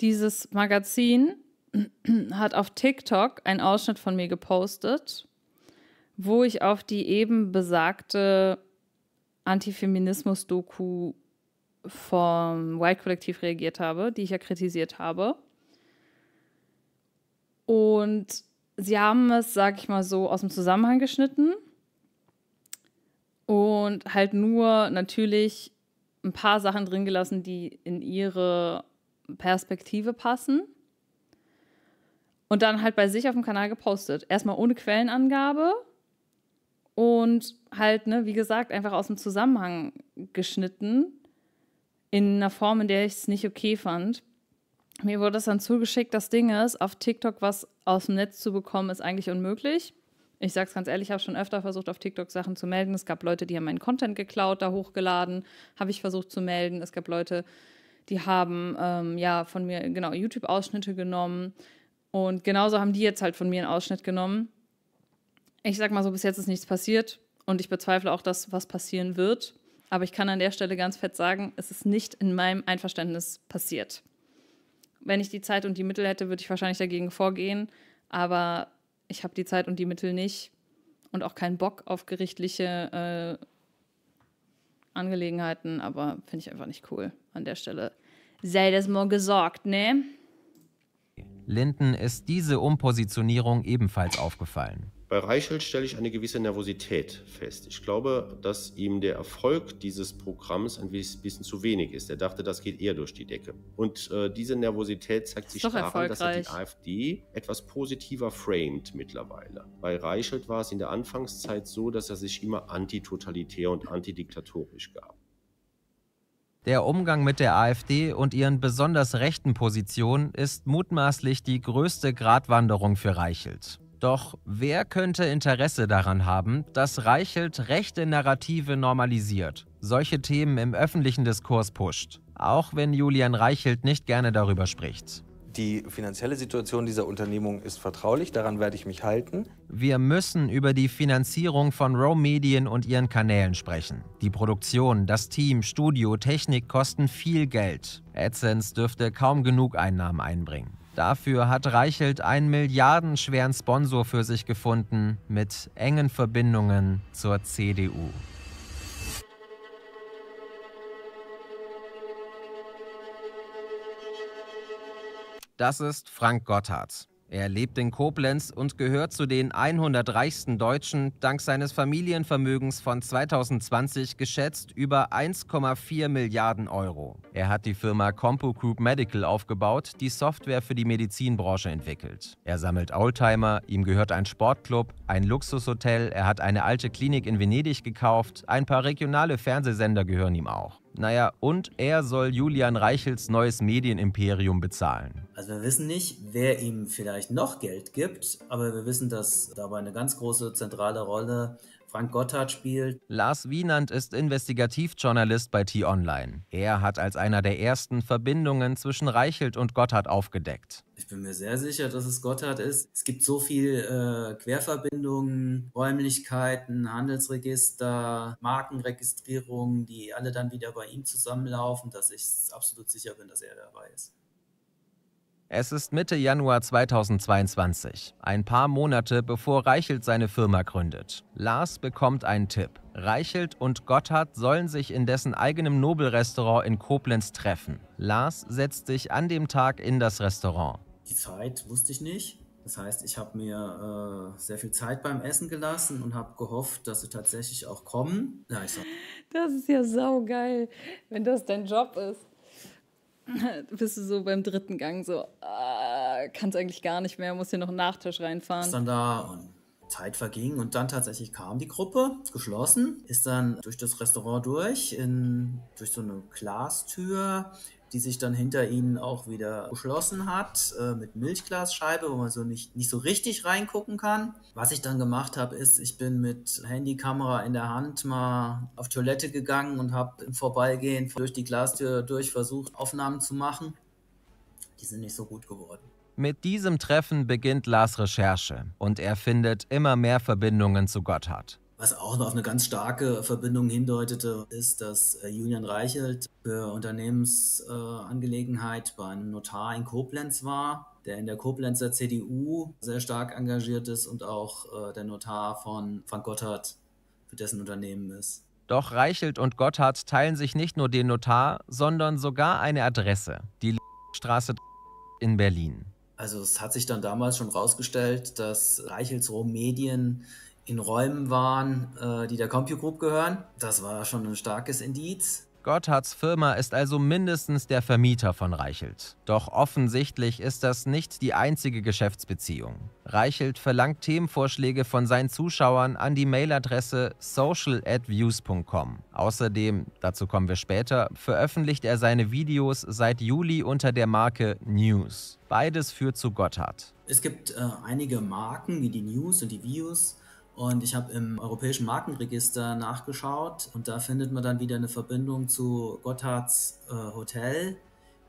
Dieses Magazin hat auf TikTok einen Ausschnitt von mir gepostet, wo ich auf die eben besagte Antifeminismus-Doku vom White Kollektiv reagiert habe, die ich ja kritisiert habe. Und sie haben es, sag ich mal so, aus dem Zusammenhang geschnitten und halt nur natürlich ein paar Sachen drin gelassen, die in ihre Perspektive passen. Und dann halt bei sich auf dem Kanal gepostet. Erstmal ohne Quellenangabe und halt, ne, wie gesagt, einfach aus dem Zusammenhang geschnitten. In einer Form, in der ich es nicht okay fand. Mir wurde das dann zugeschickt. Das Ding ist, auf TikTok was aus dem Netz zu bekommen, ist eigentlich unmöglich. Ich sag's ganz ehrlich, ich habe schon öfter versucht, auf TikTok Sachen zu melden. Es gab Leute, die haben meinen Content geklaut, da hochgeladen, habe ich versucht zu melden. Es gab Leute, die haben ähm, ja von mir genau YouTube-Ausschnitte genommen und genauso haben die jetzt halt von mir einen Ausschnitt genommen. Ich sag mal so, bis jetzt ist nichts passiert und ich bezweifle auch, dass was passieren wird. Aber ich kann an der Stelle ganz fett sagen, es ist nicht in meinem Einverständnis passiert. Wenn ich die Zeit und die Mittel hätte, würde ich wahrscheinlich dagegen vorgehen. Aber ich habe die Zeit und die Mittel nicht und auch keinen Bock auf gerichtliche äh, Angelegenheiten. Aber finde ich einfach nicht cool an der Stelle sei das mal gesagt, ne? Linden ist diese Umpositionierung ebenfalls aufgefallen. Bei Reichelt stelle ich eine gewisse Nervosität fest. Ich glaube, dass ihm der Erfolg dieses Programms ein bisschen zu wenig ist. Er dachte, das geht eher durch die Decke. Und äh, diese Nervosität zeigt sich daran, dass er die AfD etwas positiver framed mittlerweile. Bei Reichelt war es in der Anfangszeit so, dass er sich immer antitotalitär und antidiktatorisch gab. Der Umgang mit der AfD und ihren besonders rechten Positionen ist mutmaßlich die größte Gratwanderung für Reichelt. Doch wer könnte Interesse daran haben, dass Reichelt rechte Narrative normalisiert, solche Themen im öffentlichen Diskurs pusht, auch wenn Julian Reichelt nicht gerne darüber spricht? Die finanzielle Situation dieser Unternehmung ist vertraulich, daran werde ich mich halten. Wir müssen über die Finanzierung von Row Medien und ihren Kanälen sprechen. Die Produktion, das Team, Studio, Technik kosten viel Geld. AdSense dürfte kaum genug Einnahmen einbringen. Dafür hat Reichelt einen milliardenschweren Sponsor für sich gefunden mit engen Verbindungen zur CDU. Das ist Frank Gotthardt. Er lebt in Koblenz und gehört zu den 100 reichsten Deutschen, dank seines Familienvermögens von 2020 geschätzt über 1,4 Milliarden Euro. Er hat die Firma Compu Group Medical aufgebaut, die Software für die Medizinbranche entwickelt. Er sammelt Oldtimer, ihm gehört ein Sportclub, ein Luxushotel, er hat eine alte Klinik in Venedig gekauft, ein paar regionale Fernsehsender gehören ihm auch. Naja, und er soll Julian Reichels neues Medienimperium bezahlen. Also wir wissen nicht, wer ihm vielleicht noch Geld gibt, aber wir wissen, dass dabei eine ganz große zentrale Rolle Frank Gotthard spielt. Lars Wienand ist Investigativjournalist bei T-Online. Er hat als einer der ersten Verbindungen zwischen Reichelt und Gotthard aufgedeckt. Ich bin mir sehr sicher, dass es Gotthard ist. Es gibt so viele äh, Querverbindungen, Räumlichkeiten, Handelsregister, Markenregistrierungen, die alle dann wieder bei ihm zusammenlaufen, dass ich absolut sicher bin, dass er dabei ist. Es ist Mitte Januar 2022, ein paar Monate bevor Reichelt seine Firma gründet. Lars bekommt einen Tipp. Reichelt und Gotthard sollen sich in dessen eigenem Nobelrestaurant in Koblenz treffen. Lars setzt sich an dem Tag in das Restaurant. Die Zeit wusste ich nicht. Das heißt, ich habe mir äh, sehr viel Zeit beim Essen gelassen und habe gehofft, dass sie tatsächlich auch kommen. Ja, das ist ja saugeil, wenn das dein Job ist. bist du so beim dritten Gang so, äh, ah, kannst eigentlich gar nicht mehr, musst hier noch einen Nachtisch reinfahren. Ist dann da und Zeit verging und dann tatsächlich kam die Gruppe, geschlossen, ist dann durch das Restaurant durch, in, durch so eine Glastür, die sich dann hinter ihnen auch wieder geschlossen hat, äh, mit Milchglasscheibe, wo man so nicht, nicht so richtig reingucken kann. Was ich dann gemacht habe, ist, ich bin mit Handykamera in der Hand mal auf Toilette gegangen und habe im Vorbeigehen durch die Glastür durch versucht, Aufnahmen zu machen. Die sind nicht so gut geworden. Mit diesem Treffen beginnt Lars Recherche und er findet immer mehr Verbindungen zu Gotthard. Was auch noch auf eine ganz starke Verbindung hindeutete, ist, dass äh, Julian Reichelt für Unternehmensangelegenheit äh, bei einem Notar in Koblenz war, der in der Koblenzer CDU sehr stark engagiert ist und auch äh, der Notar von Frank Gotthard für dessen Unternehmen ist. Doch Reichelt und Gotthard teilen sich nicht nur den Notar, sondern sogar eine Adresse, die Straße in Berlin. Also es hat sich dann damals schon rausgestellt, dass Reichels Medien in Räumen waren, äh, die der CompuGroup gehören. Das war schon ein starkes Indiz. Gotthards Firma ist also mindestens der Vermieter von Reichelt. Doch offensichtlich ist das nicht die einzige Geschäftsbeziehung. Reichelt verlangt Themenvorschläge von seinen Zuschauern an die Mailadresse social@views.com. Außerdem, dazu kommen wir später, veröffentlicht er seine Videos seit Juli unter der Marke News. Beides führt zu Gotthard. Es gibt äh, einige Marken wie die News und die Views, und ich habe im Europäischen Markenregister nachgeschaut und da findet man dann wieder eine Verbindung zu Gotthards äh, Hotel.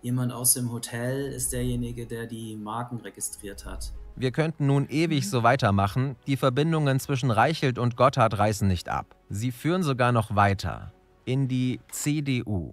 Jemand aus dem Hotel ist derjenige, der die Marken registriert hat. Wir könnten nun ewig so weitermachen. Die Verbindungen zwischen Reichelt und Gotthard reißen nicht ab. Sie führen sogar noch weiter in die CDU.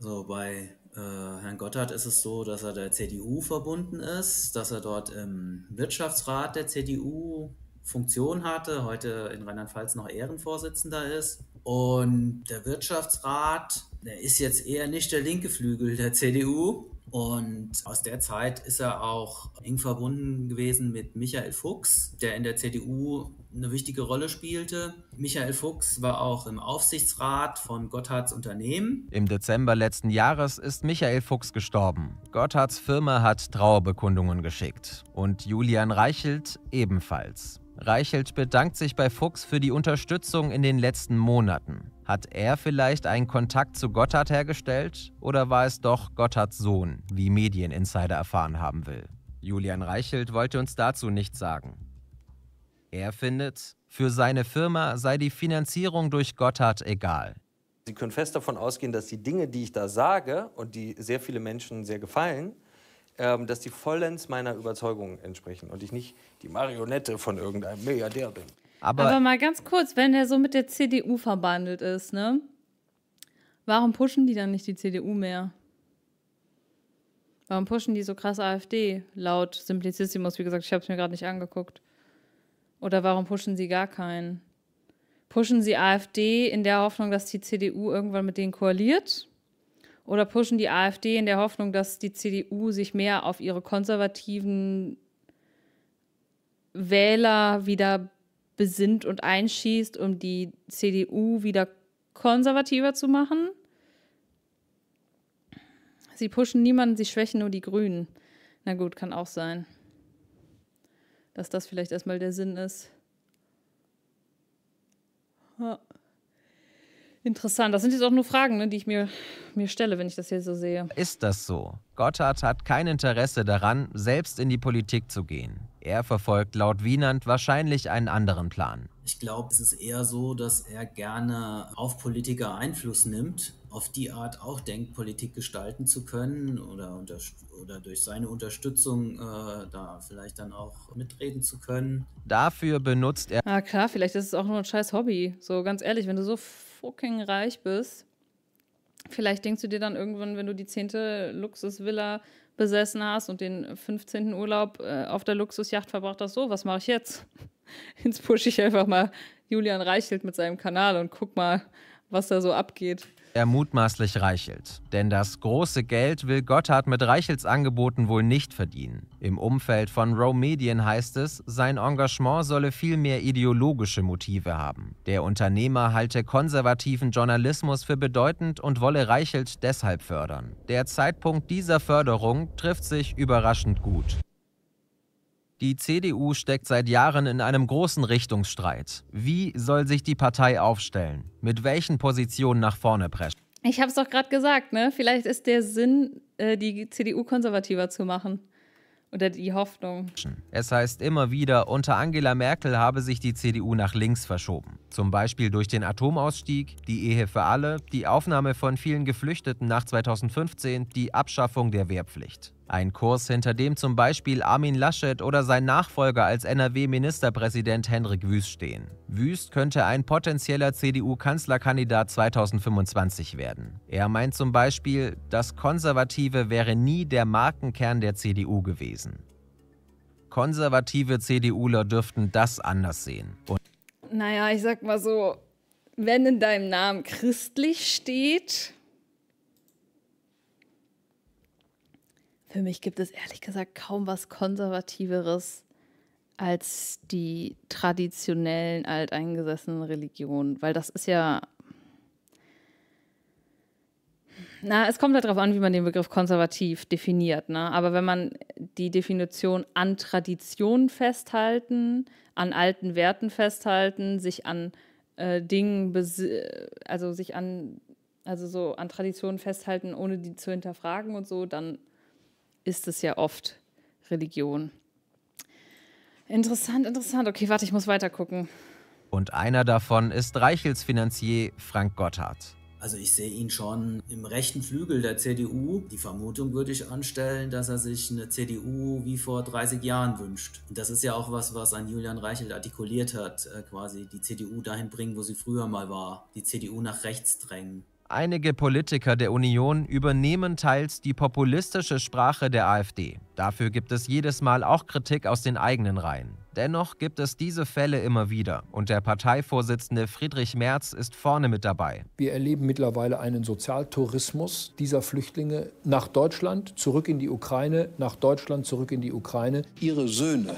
So, bei äh, Herrn Gotthard ist es so, dass er der CDU verbunden ist, dass er dort im Wirtschaftsrat der CDU Funktion hatte, heute in Rheinland-Pfalz noch Ehrenvorsitzender ist. Und der Wirtschaftsrat, der ist jetzt eher nicht der linke Flügel der CDU. Und aus der Zeit ist er auch eng verbunden gewesen mit Michael Fuchs, der in der CDU eine wichtige Rolle spielte. Michael Fuchs war auch im Aufsichtsrat von Gotthards Unternehmen. Im Dezember letzten Jahres ist Michael Fuchs gestorben. Gotthards Firma hat Trauerbekundungen geschickt. Und Julian Reichelt ebenfalls. Reichelt bedankt sich bei Fuchs für die Unterstützung in den letzten Monaten. Hat er vielleicht einen Kontakt zu Gotthard hergestellt oder war es doch Gotthards Sohn, wie Medieninsider erfahren haben will? Julian Reichelt wollte uns dazu nichts sagen. Er findet, für seine Firma sei die Finanzierung durch Gotthard egal. Sie können fest davon ausgehen, dass die Dinge, die ich da sage und die sehr viele Menschen sehr gefallen, ähm, dass die vollends meiner Überzeugung entsprechen und ich nicht die Marionette von irgendeinem Milliardär bin. Aber, Aber mal ganz kurz, wenn er so mit der CDU verbandelt ist, ne? Warum pushen die dann nicht die CDU mehr? Warum pushen die so krass AfD? Laut Simplicissimus, wie gesagt, ich habe es mir gerade nicht angeguckt. Oder warum pushen sie gar keinen? Pushen sie AfD in der Hoffnung, dass die CDU irgendwann mit denen koaliert? Oder pushen die AfD in der Hoffnung, dass die CDU sich mehr auf ihre konservativen Wähler wieder besinnt und einschießt, um die CDU wieder konservativer zu machen? Sie pushen niemanden, sie schwächen nur die Grünen. Na gut, kann auch sein. Dass das vielleicht erstmal der Sinn ist. Ja. Interessant. Das sind jetzt auch nur Fragen, ne, die ich mir, mir stelle, wenn ich das hier so sehe. Ist das so? Gotthard hat kein Interesse daran, selbst in die Politik zu gehen. Er verfolgt laut Wienand wahrscheinlich einen anderen Plan. Ich glaube, es ist eher so, dass er gerne auf Politiker Einfluss nimmt, auf die Art auch denkt, Politik gestalten zu können oder, oder durch seine Unterstützung äh, da vielleicht dann auch mitreden zu können. Dafür benutzt er. Ah klar, vielleicht ist es auch nur ein scheiß Hobby. So ganz ehrlich, wenn du so fucking reich bist, vielleicht denkst du dir dann irgendwann, wenn du die zehnte Luxusvilla besessen hast und den 15. Urlaub äh, auf der Luxusjacht verbracht hast, so, was mache ich jetzt? Jetzt pushe ich einfach mal Julian Reichelt mit seinem Kanal und guck mal, was da so abgeht er mutmaßlich Reichelt. Denn das große Geld will Gotthard mit Reichels Angeboten wohl nicht verdienen. Im Umfeld von Row Medien heißt es, sein Engagement solle vielmehr ideologische Motive haben. Der Unternehmer halte konservativen Journalismus für bedeutend und wolle Reichelt deshalb fördern. Der Zeitpunkt dieser Förderung trifft sich überraschend gut. Die CDU steckt seit Jahren in einem großen Richtungsstreit. Wie soll sich die Partei aufstellen? Mit welchen Positionen nach vorne preschen? Ich habe es doch gerade gesagt, ne? Vielleicht ist der Sinn, äh, die CDU konservativer zu machen. Oder die Hoffnung. Es heißt immer wieder, unter Angela Merkel habe sich die CDU nach links verschoben. Zum Beispiel durch den Atomausstieg, die Ehe für alle, die Aufnahme von vielen Geflüchteten nach 2015, die Abschaffung der Wehrpflicht. Ein Kurs, hinter dem zum Beispiel Armin Laschet oder sein Nachfolger als NRW-Ministerpräsident Henrik Wüst stehen. Wüst könnte ein potenzieller CDU-Kanzlerkandidat 2025 werden. Er meint zum Beispiel, das Konservative wäre nie der Markenkern der CDU gewesen. Konservative CDUler dürften das anders sehen. Und naja, ich sag mal so, wenn in deinem Namen christlich steht, Für mich gibt es ehrlich gesagt kaum was Konservativeres als die traditionellen alteingesessenen Religionen, weil das ist ja na, es kommt halt darauf an, wie man den Begriff konservativ definiert. Ne? Aber wenn man die Definition an Tradition festhalten, an alten Werten festhalten, sich an äh, Dingen, also sich an, also so an Traditionen festhalten, ohne die zu hinterfragen und so, dann ist es ja oft Religion. Interessant, interessant. Okay, warte, ich muss weiter gucken. Und einer davon ist Reichels Finanzier Frank Gotthard. Also ich sehe ihn schon im rechten Flügel der CDU. Die Vermutung würde ich anstellen, dass er sich eine CDU wie vor 30 Jahren wünscht. Und das ist ja auch was, was an Julian Reichelt artikuliert hat, äh, quasi die CDU dahin bringen, wo sie früher mal war, die CDU nach rechts drängen. Einige Politiker der Union übernehmen teils die populistische Sprache der AfD. Dafür gibt es jedes Mal auch Kritik aus den eigenen Reihen. Dennoch gibt es diese Fälle immer wieder und der Parteivorsitzende Friedrich Merz ist vorne mit dabei. Wir erleben mittlerweile einen Sozialtourismus dieser Flüchtlinge nach Deutschland, zurück in die Ukraine, nach Deutschland, zurück in die Ukraine. Ihre Söhne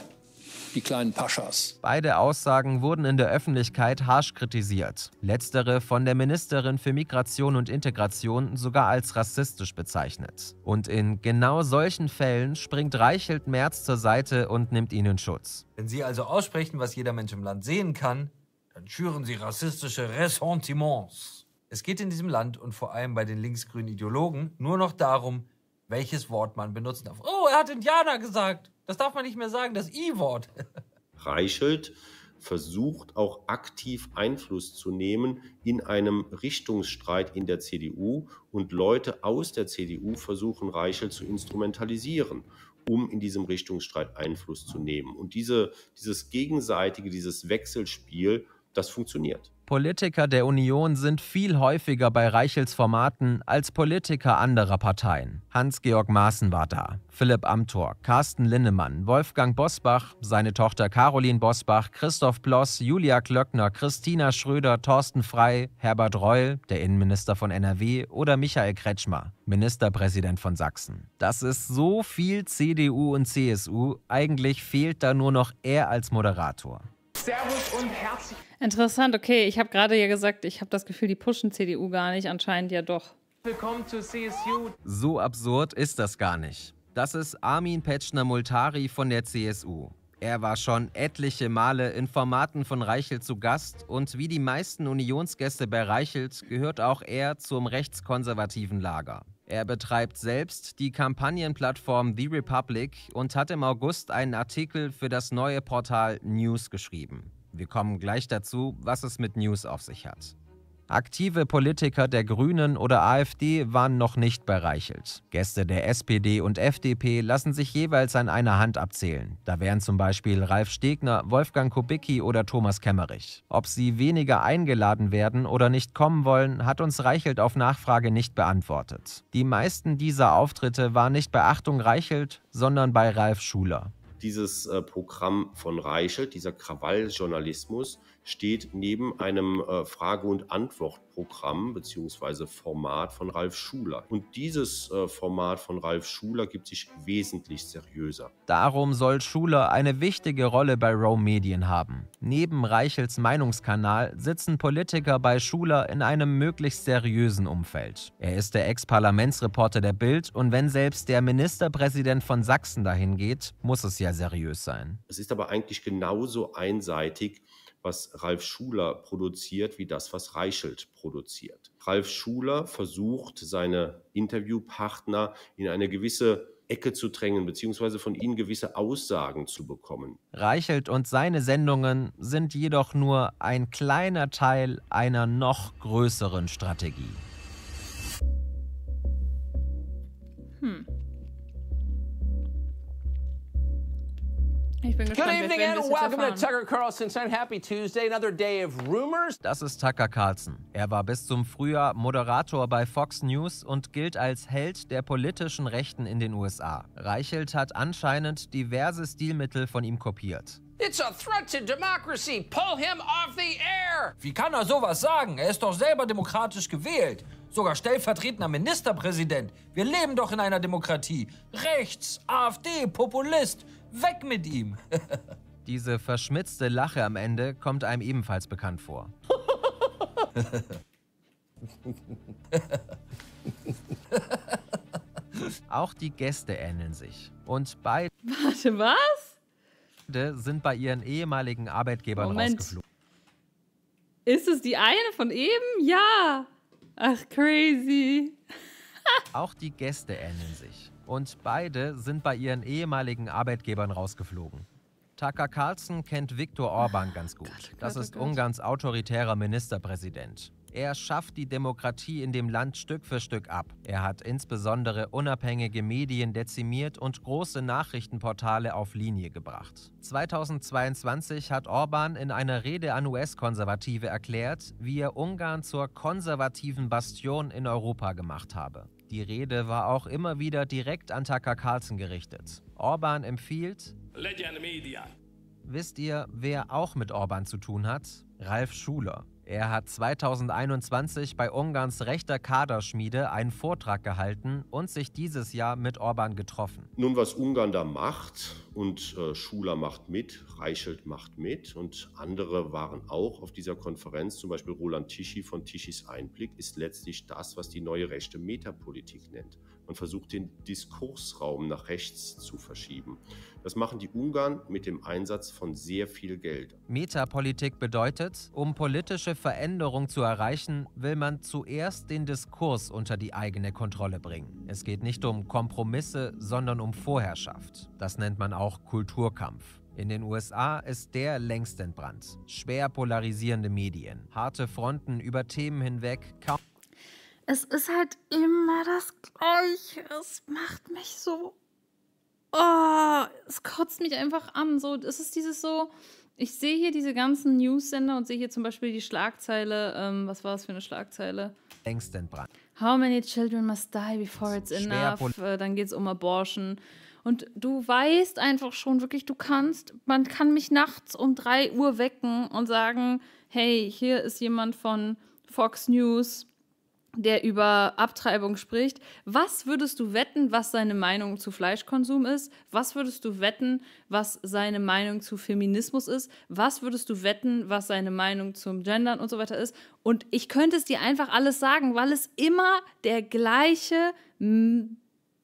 die kleinen Paschas. Beide Aussagen wurden in der Öffentlichkeit harsch kritisiert. Letztere von der Ministerin für Migration und Integration sogar als rassistisch bezeichnet. Und in genau solchen Fällen springt Reichelt Merz zur Seite und nimmt ihnen Schutz. Wenn Sie also aussprechen, was jeder Mensch im Land sehen kann, dann schüren Sie rassistische Ressentiments. Es geht in diesem Land und vor allem bei den linksgrünen Ideologen nur noch darum, welches Wort man benutzen darf. Oh, er hat Indianer gesagt. Das darf man nicht mehr sagen, das I-Wort. Reichelt versucht auch aktiv Einfluss zu nehmen in einem Richtungsstreit in der CDU und Leute aus der CDU versuchen Reichelt zu instrumentalisieren, um in diesem Richtungsstreit Einfluss zu nehmen. Und diese, dieses gegenseitige, dieses Wechselspiel, das funktioniert. Politiker der Union sind viel häufiger bei Reichels Formaten als Politiker anderer Parteien. Hans-Georg Maaßen war da, Philipp Amthor, Carsten Linnemann, Wolfgang Bosbach, seine Tochter Caroline Bosbach, Christoph Bloss, Julia Klöckner, Christina Schröder, Thorsten Frey, Herbert Reul, der Innenminister von NRW oder Michael Kretschmer, Ministerpräsident von Sachsen. Das ist so viel CDU und CSU, eigentlich fehlt da nur noch er als Moderator. Servus und herzlich Interessant, okay. Ich habe gerade ja gesagt, ich habe das Gefühl, die pushen CDU gar nicht. Anscheinend ja doch. Willkommen zu CSU. So absurd ist das gar nicht. Das ist Armin Petschner-Multari von der CSU. Er war schon etliche Male in Formaten von Reichelt zu Gast und wie die meisten Unionsgäste bei Reichelt gehört auch er zum rechtskonservativen Lager. Er betreibt selbst die Kampagnenplattform The Republic und hat im August einen Artikel für das neue Portal News geschrieben. Wir kommen gleich dazu, was es mit News auf sich hat. Aktive Politiker der Grünen oder AfD waren noch nicht bereichelt. Gäste der SPD und FDP lassen sich jeweils an einer Hand abzählen. Da wären zum Beispiel Ralf Stegner, Wolfgang Kubicki oder Thomas Kemmerich. Ob sie weniger eingeladen werden oder nicht kommen wollen, hat uns Reichelt auf Nachfrage nicht beantwortet. Die meisten dieser Auftritte waren nicht bei Achtung Reichelt, sondern bei Ralf Schuler dieses äh, Programm von Reichelt, dieser Krawalljournalismus, steht neben einem äh, Frage- und Antwortprogramm bzw. Format von Ralf Schuler. Und dieses äh, Format von Ralf Schuler gibt sich wesentlich seriöser. Darum soll Schuler eine wichtige Rolle bei Rome Medien haben. Neben Reichels Meinungskanal sitzen Politiker bei Schuler in einem möglichst seriösen Umfeld. Er ist der Ex-Parlamentsreporter der Bild und wenn selbst der Ministerpräsident von Sachsen dahin geht, muss es ja seriös sein. Es ist aber eigentlich genauso einseitig was Ralf Schuler produziert, wie das, was Reichelt produziert. Ralf Schuler versucht, seine Interviewpartner in eine gewisse Ecke zu drängen, beziehungsweise von ihnen gewisse Aussagen zu bekommen. Reichelt und seine Sendungen sind jedoch nur ein kleiner Teil einer noch größeren Strategie. Hm. Ich bin gespannt. Good evening and welcome to Tucker Carlson's Unhappy Tuesday, another day of rumors. Das ist Tucker Carlson. Er war bis zum Frühjahr Moderator bei Fox News und gilt als Held der politischen Rechten in den USA. Reichelt hat anscheinend diverse Stilmittel von ihm kopiert. It's a threat to democracy. Pull him off the air. Wie kann er sowas sagen? Er ist doch selber demokratisch gewählt. Sogar stellvertretender Ministerpräsident. Wir leben doch in einer Demokratie. Rechts, AfD, Populist. Weg mit ihm! Diese verschmitzte Lache am Ende kommt einem ebenfalls bekannt vor. Auch die Gäste ähneln sich. Und beide. Warte, was? Sind bei ihren ehemaligen Arbeitgebern Moment. rausgeflogen. Ist es die eine von eben? Ja! Ach, crazy. Auch die Gäste ähneln sich und beide sind bei ihren ehemaligen Arbeitgebern rausgeflogen. Taka Carlson kennt Viktor Orban ah, ganz gut. Das oh ist Ungarns autoritärer Ministerpräsident. Er schafft die Demokratie in dem Land Stück für Stück ab. Er hat insbesondere unabhängige Medien dezimiert und große Nachrichtenportale auf Linie gebracht. 2022 hat Orban in einer Rede an US-Konservative erklärt, wie er Ungarn zur konservativen Bastion in Europa gemacht habe. Die Rede war auch immer wieder direkt an Tucker Carlson gerichtet. Orban empfiehlt, Legend Media. Wisst ihr, wer auch mit Orban zu tun hat? Ralf Schuler. Er hat 2021 bei Ungarns rechter Kaderschmiede einen Vortrag gehalten und sich dieses Jahr mit Orban getroffen. Nun, was Ungarn da macht, und äh, Schuler macht mit, Reichelt macht mit und andere waren auch auf dieser Konferenz, zum Beispiel Roland Tischi von Tischis Einblick, ist letztlich das, was die neue rechte Metapolitik nennt und versucht, den Diskursraum nach rechts zu verschieben. Das machen die Ungarn mit dem Einsatz von sehr viel Geld. Metapolitik bedeutet, um politische Veränderung zu erreichen, will man zuerst den Diskurs unter die eigene Kontrolle bringen. Es geht nicht um Kompromisse, sondern um Vorherrschaft. Das nennt man auch Kulturkampf. In den USA ist der längst entbrannt. Schwer polarisierende Medien, harte Fronten über Themen hinweg, kaum es ist halt immer das Gleiche. Es macht mich so. Oh, es kotzt mich einfach an. So, es ist dieses so. Ich sehe hier diese ganzen News-Sender und sehe hier zum Beispiel die Schlagzeile. Ähm, was war es für eine Schlagzeile? Ängstenbrand. How many children must die before it's enough? Äh, dann geht es um Abortion. Und du weißt einfach schon wirklich, du kannst, man kann mich nachts um 3 Uhr wecken und sagen, hey, hier ist jemand von Fox News, der über Abtreibung spricht. Was würdest du wetten, was seine Meinung zu Fleischkonsum ist? Was würdest du wetten, was seine Meinung zu Feminismus ist? Was würdest du wetten, was seine Meinung zum Gendern und so weiter ist? Und ich könnte es dir einfach alles sagen, weil es immer der gleiche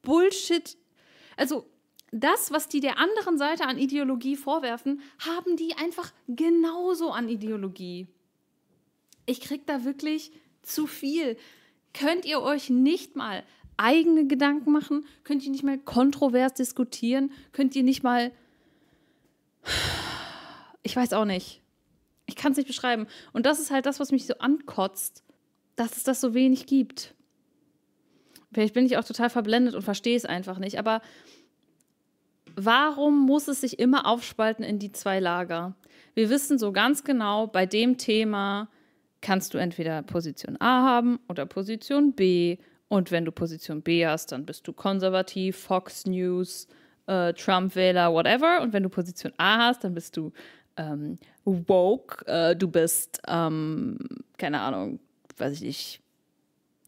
Bullshit. Also das, was die der anderen Seite an Ideologie vorwerfen, haben die einfach genauso an Ideologie. Ich krieg da wirklich zu viel. Könnt ihr euch nicht mal eigene Gedanken machen? Könnt ihr nicht mal kontrovers diskutieren? Könnt ihr nicht mal... Ich weiß auch nicht. Ich kann es nicht beschreiben. Und das ist halt das, was mich so ankotzt, dass es das so wenig gibt. Vielleicht bin ich auch total verblendet und verstehe es einfach nicht. Aber warum muss es sich immer aufspalten in die zwei Lager? Wir wissen so ganz genau, bei dem Thema kannst du entweder Position A haben oder Position B. Und wenn du Position B hast, dann bist du konservativ, Fox News, äh, Trump-Wähler, whatever. Und wenn du Position A hast, dann bist du ähm, woke, äh, du bist, ähm, keine Ahnung, weiß ich nicht,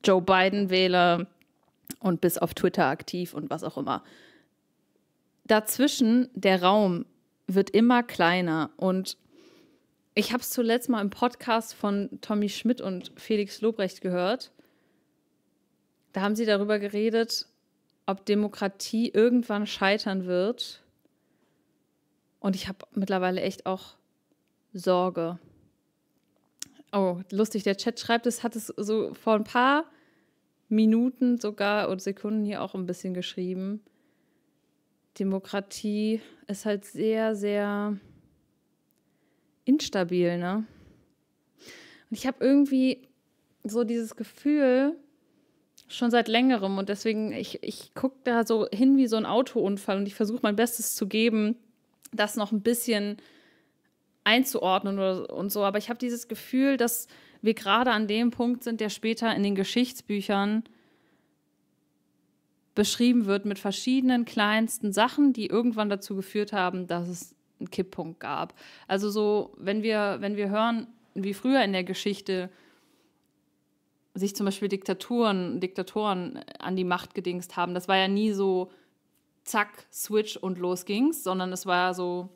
Joe Biden-Wähler und bist auf Twitter aktiv und was auch immer. Dazwischen, der Raum wird immer kleiner und ich habe es zuletzt mal im Podcast von Tommy Schmidt und Felix Lobrecht gehört. Da haben sie darüber geredet, ob Demokratie irgendwann scheitern wird. Und ich habe mittlerweile echt auch Sorge. Oh, lustig, der Chat schreibt, es hat es so vor ein paar Minuten sogar und Sekunden hier auch ein bisschen geschrieben. Demokratie ist halt sehr, sehr instabil, ne? Und ich habe irgendwie so dieses Gefühl schon seit längerem und deswegen, ich, ich gucke da so hin wie so ein Autounfall und ich versuche mein Bestes zu geben, das noch ein bisschen einzuordnen oder, und so. Aber ich habe dieses Gefühl, dass wir gerade an dem Punkt sind, der später in den Geschichtsbüchern beschrieben wird mit verschiedenen kleinsten Sachen, die irgendwann dazu geführt haben, dass es einen Kipppunkt gab. Also so, wenn wir, wenn wir hören, wie früher in der Geschichte sich zum Beispiel Diktaturen, Diktatoren an die Macht gedingst haben, das war ja nie so zack, Switch und los ging's, sondern es war so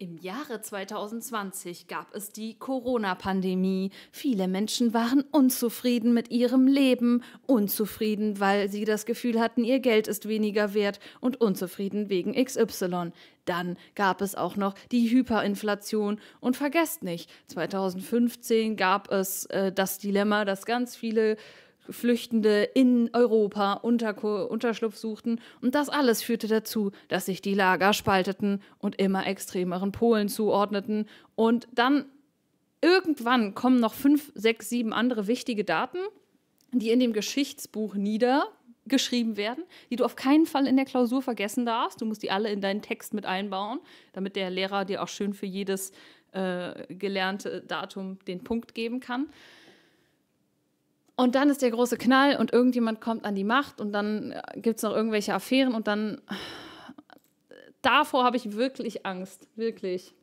im Jahre 2020 gab es die Corona-Pandemie. Viele Menschen waren unzufrieden mit ihrem Leben, unzufrieden, weil sie das Gefühl hatten, ihr Geld ist weniger wert und unzufrieden wegen XY. Dann gab es auch noch die Hyperinflation und vergesst nicht, 2015 gab es äh, das Dilemma, dass ganz viele Flüchtende in Europa Unter Unterschlupf suchten. Und das alles führte dazu, dass sich die Lager spalteten und immer extremeren Polen zuordneten. Und dann irgendwann kommen noch fünf, sechs, sieben andere wichtige Daten, die in dem Geschichtsbuch niedergeschrieben werden, die du auf keinen Fall in der Klausur vergessen darfst. Du musst die alle in deinen Text mit einbauen, damit der Lehrer dir auch schön für jedes äh, gelernte Datum den Punkt geben kann. Und dann ist der große Knall und irgendjemand kommt an die Macht und dann äh, gibt es noch irgendwelche Affären und dann. Äh, davor habe ich wirklich Angst. Wirklich.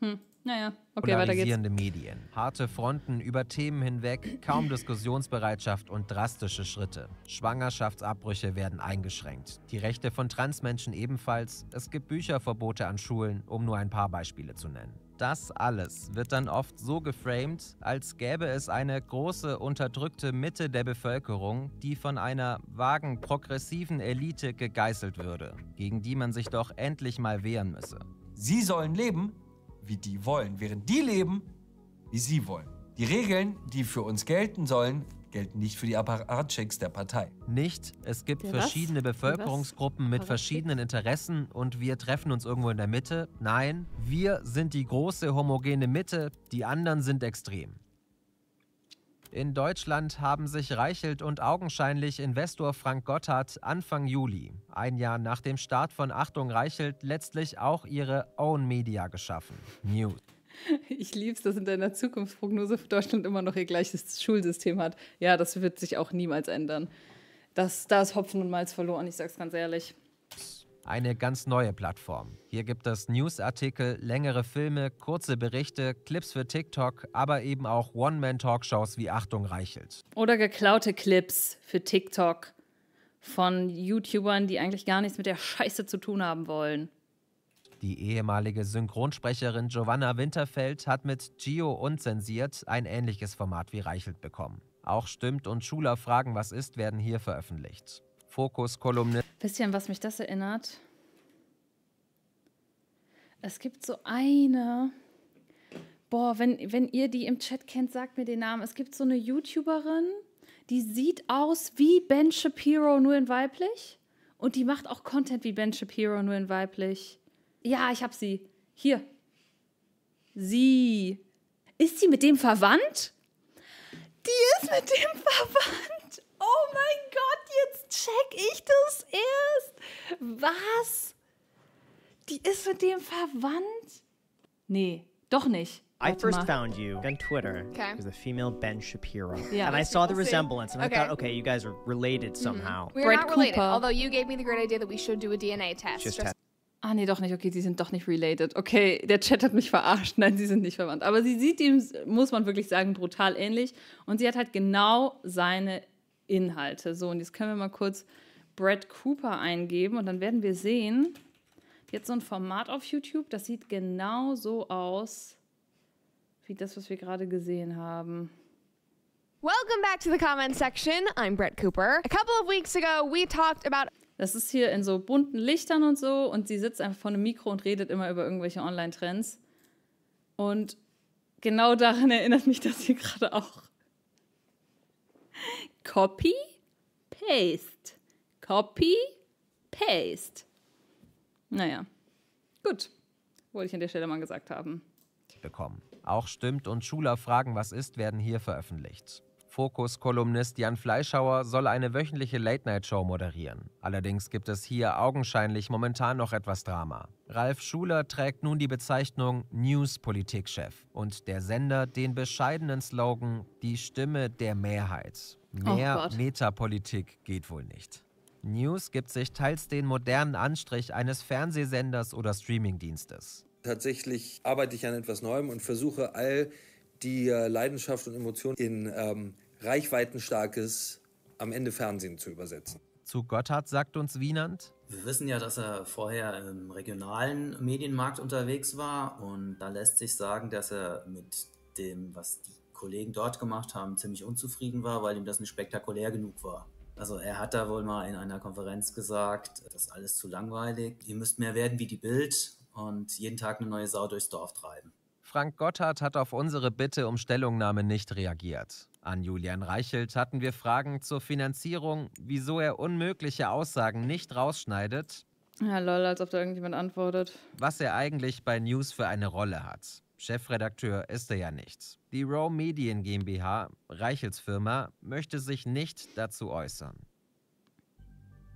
Hm. Naja, okay, weiter geht's. Medien, harte Fronten über Themen hinweg, kaum Diskussionsbereitschaft und drastische Schritte. Schwangerschaftsabbrüche werden eingeschränkt. Die Rechte von Transmenschen ebenfalls. Es gibt Bücherverbote an Schulen, um nur ein paar Beispiele zu nennen. Das alles wird dann oft so geframed, als gäbe es eine große unterdrückte Mitte der Bevölkerung, die von einer vagen progressiven Elite gegeißelt würde, gegen die man sich doch endlich mal wehren müsse. Sie sollen leben, wie die wollen, während die leben, wie sie wollen. Die Regeln, die für uns gelten sollen, gelten nicht für die Apparatchecks der Partei. Nicht. Es gibt der verschiedene was? Bevölkerungsgruppen mit verschiedenen Interessen und wir treffen uns irgendwo in der Mitte. Nein, wir sind die große homogene Mitte, die anderen sind extrem. In Deutschland haben sich Reichelt und augenscheinlich Investor Frank Gotthard Anfang Juli, ein Jahr nach dem Start von Achtung Reichelt, letztlich auch ihre Own Media geschaffen. News. Ich liebe es, dass in deiner Zukunftsprognose für Deutschland immer noch ihr gleiches Schulsystem hat. Ja, das wird sich auch niemals ändern. Das, da ist Hopfen und Malz verloren, ich sag's ganz ehrlich. Eine ganz neue Plattform. Hier gibt es Newsartikel, längere Filme, kurze Berichte, Clips für TikTok, aber eben auch One-Man-Talkshows wie Achtung Reichelt. Oder geklaute Clips für TikTok von YouTubern, die eigentlich gar nichts mit der Scheiße zu tun haben wollen. Die ehemalige Synchronsprecherin Giovanna Winterfeld hat mit Gio unzensiert ein ähnliches Format wie Reichelt bekommen. Auch Stimmt und Schuler fragen, was ist, werden hier veröffentlicht. Fokus-Kolumne. Bisschen, was mich das erinnert. Es gibt so eine. Boah, wenn, wenn ihr die im Chat kennt, sagt mir den Namen. Es gibt so eine YouTuberin, die sieht aus wie Ben Shapiro, nur in weiblich. Und die macht auch Content wie Ben Shapiro, nur in weiblich. Ja, ich hab sie. Hier. Sie. Ist sie mit dem verwandt? Die ist mit dem verwandt. Oh mein Gott, jetzt check ich das erst. Was? Die ist mit dem verwandt? Nee, doch nicht. I first found you on Twitter. Okay. It was a female Ben Shapiro. Yeah. And I saw the resemblance and okay. I thought, okay, you guys are related mm-hmm. somehow. Mm -hmm. We're Brett not related, Cooper. although you gave me the great idea that we should do a DNA test. Just, just Ah, nee, doch nicht. Okay, die sind doch nicht related. Okay, der Chat hat mich verarscht. Nein, sie sind nicht verwandt. Aber sie sieht ihm, muss man wirklich sagen, brutal ähnlich. Und sie hat halt genau seine Inhalte. So, und jetzt können wir mal kurz Brad Cooper eingeben und dann werden wir sehen. Jetzt so ein Format auf YouTube, das sieht genau so aus wie das, was wir gerade gesehen haben. Welcome back to the comment section. I'm Brett Cooper. A couple of weeks ago, we talked about das ist hier in so bunten Lichtern und so und sie sitzt einfach vor einem Mikro und redet immer über irgendwelche Online-Trends. Und genau daran erinnert mich das hier gerade auch. Copy, paste. Copy, paste. Naja, gut. Wollte ich an der Stelle mal gesagt haben. Bekommen. Auch Stimmt und Schüler fragen, was ist, werden hier veröffentlicht. Fokus-Kolumnist Jan Fleischhauer soll eine wöchentliche Late-Night-Show moderieren. Allerdings gibt es hier augenscheinlich momentan noch etwas Drama. Ralf Schuler trägt nun die Bezeichnung news chef und der Sender den bescheidenen Slogan Die Stimme der Mehrheit. Oh Mehr oh Metapolitik geht wohl nicht. News gibt sich teils den modernen Anstrich eines Fernsehsenders oder Streamingdienstes. Tatsächlich arbeite ich an etwas Neuem und versuche all die äh, Leidenschaft und Emotionen in ähm, reichweitenstarkes, am Ende Fernsehen zu übersetzen. Zu Gotthard sagt uns Wienand. Wir wissen ja, dass er vorher im regionalen Medienmarkt unterwegs war und da lässt sich sagen, dass er mit dem, was die Kollegen dort gemacht haben, ziemlich unzufrieden war, weil ihm das nicht spektakulär genug war. Also er hat da wohl mal in einer Konferenz gesagt, das ist alles zu langweilig, ihr müsst mehr werden wie die Bild und jeden Tag eine neue Sau durchs Dorf treiben. Frank Gotthard hat auf unsere Bitte um Stellungnahme nicht reagiert. An Julian Reichelt hatten wir Fragen zur Finanzierung, wieso er unmögliche Aussagen nicht rausschneidet. Ja, lol, als ob da irgendjemand antwortet. Was er eigentlich bei News für eine Rolle hat. Chefredakteur ist er ja nicht. Die Raw Medien GmbH, Reichels Firma, möchte sich nicht dazu äußern.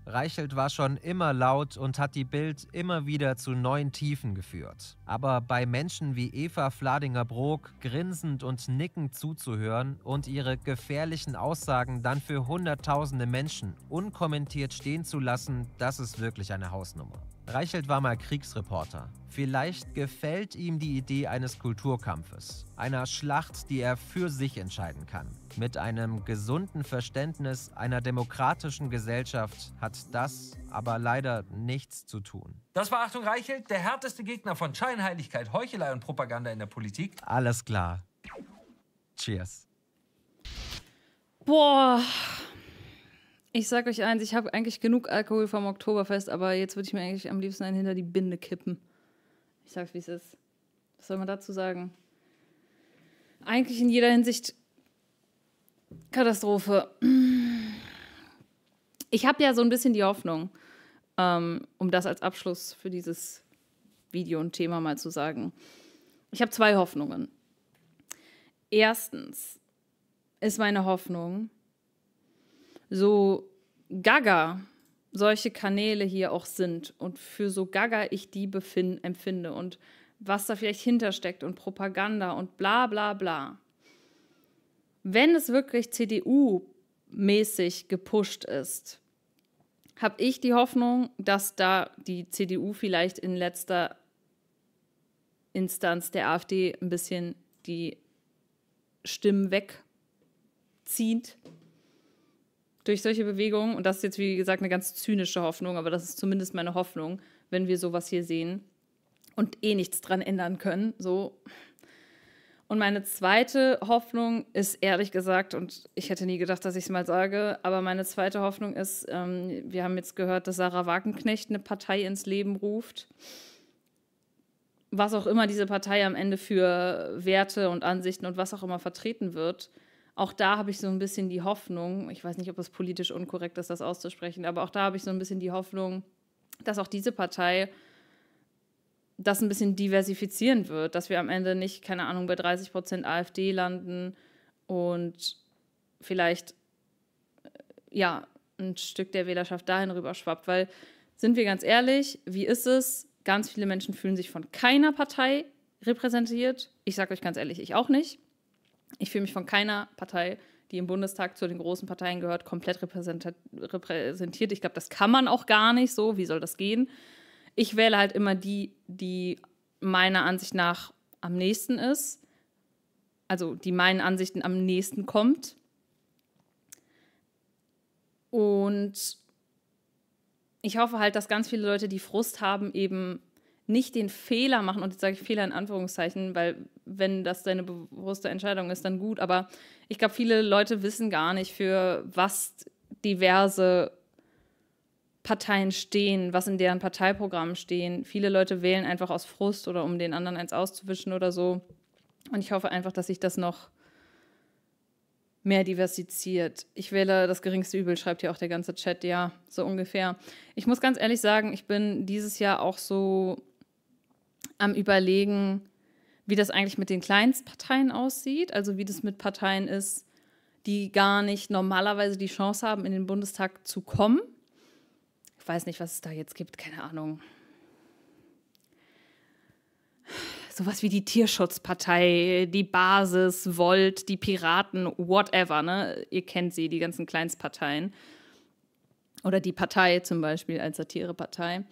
Reichelt war schon immer laut und hat die Bild immer wieder zu neuen Tiefen geführt. Aber bei Menschen wie Eva Fladinger-Brog grinsend und nickend zuzuhören und ihre gefährlichen Aussagen dann für Hunderttausende Menschen unkommentiert stehen zu lassen, das ist wirklich eine Hausnummer. Reichelt war mal Kriegsreporter. Vielleicht gefällt ihm die Idee eines Kulturkampfes, einer Schlacht, die er für sich entscheiden kann. Mit einem gesunden Verständnis einer demokratischen Gesellschaft hat das aber leider nichts zu tun. Das war Achtung Reichelt, der härteste Gegner von Scheinheiligkeit, Heuchelei und Propaganda in der Politik. Alles klar. Cheers. Boah. Ich sag euch eins, ich habe eigentlich genug Alkohol vom Oktoberfest, aber jetzt würde ich mir eigentlich am liebsten einen hinter die Binde kippen. Ich sag's, wie es ist. Was soll man dazu sagen? Eigentlich in jeder Hinsicht Katastrophe. Ich habe ja so ein bisschen die Hoffnung, ähm, um das als Abschluss für dieses Video und Thema mal zu sagen. Ich habe zwei Hoffnungen. Erstens ist meine Hoffnung, so gaga solche Kanäle hier auch sind und für so gaga ich die befind, empfinde und was da vielleicht hintersteckt und Propaganda und bla bla bla. Wenn es wirklich CDU-mäßig gepusht ist, habe ich die Hoffnung, dass da die CDU vielleicht in letzter Instanz der AfD ein bisschen die Stimmen wegzieht durch solche Bewegungen, und das ist jetzt wie gesagt eine ganz zynische Hoffnung, aber das ist zumindest meine Hoffnung, wenn wir sowas hier sehen und eh nichts dran ändern können, so. Und meine zweite Hoffnung ist ehrlich gesagt, und ich hätte nie gedacht, dass ich es mal sage, aber meine zweite Hoffnung ist, ähm, wir haben jetzt gehört, dass Sarah Wagenknecht eine Partei ins Leben ruft. Was auch immer diese Partei am Ende für Werte und Ansichten und was auch immer vertreten wird, auch da habe ich so ein bisschen die Hoffnung, ich weiß nicht, ob es politisch unkorrekt ist, das auszusprechen, aber auch da habe ich so ein bisschen die Hoffnung, dass auch diese Partei das ein bisschen diversifizieren wird, dass wir am Ende nicht, keine Ahnung, bei 30 Prozent AfD landen und vielleicht äh, ja ein Stück der Wählerschaft dahin rüber schwappt. Weil, sind wir ganz ehrlich, wie ist es? Ganz viele Menschen fühlen sich von keiner Partei repräsentiert. Ich sage euch ganz ehrlich, ich auch nicht. Ich fühle mich von keiner Partei, die im Bundestag zu den großen Parteien gehört, komplett repräsentiert. Ich glaube, das kann man auch gar nicht so. Wie soll das gehen? Ich wähle halt immer die, die meiner Ansicht nach am nächsten ist, also die meinen Ansichten am nächsten kommt. Und ich hoffe halt, dass ganz viele Leute, die Frust haben, eben nicht den Fehler machen, und jetzt sage ich Fehler in Anführungszeichen, weil wenn das deine bewusste Entscheidung ist, dann gut. Aber ich glaube, viele Leute wissen gar nicht, für was diverse Parteien stehen, was in deren Parteiprogrammen stehen. Viele Leute wählen einfach aus Frust oder um den anderen eins auszuwischen oder so. Und ich hoffe einfach, dass sich das noch mehr diversifiziert. Ich wähle das geringste Übel, schreibt ja auch der ganze Chat, ja, so ungefähr. Ich muss ganz ehrlich sagen, ich bin dieses Jahr auch so am Überlegen, wie das eigentlich mit den Kleinstparteien aussieht, also wie das mit Parteien ist, die gar nicht normalerweise die Chance haben, in den Bundestag zu kommen. Ich weiß nicht, was es da jetzt gibt, keine Ahnung. Sowas wie die Tierschutzpartei, die Basis, Volt, die Piraten, whatever, ne? Ihr kennt sie, die ganzen Kleinstparteien. Oder die Partei zum Beispiel als Satirepartei.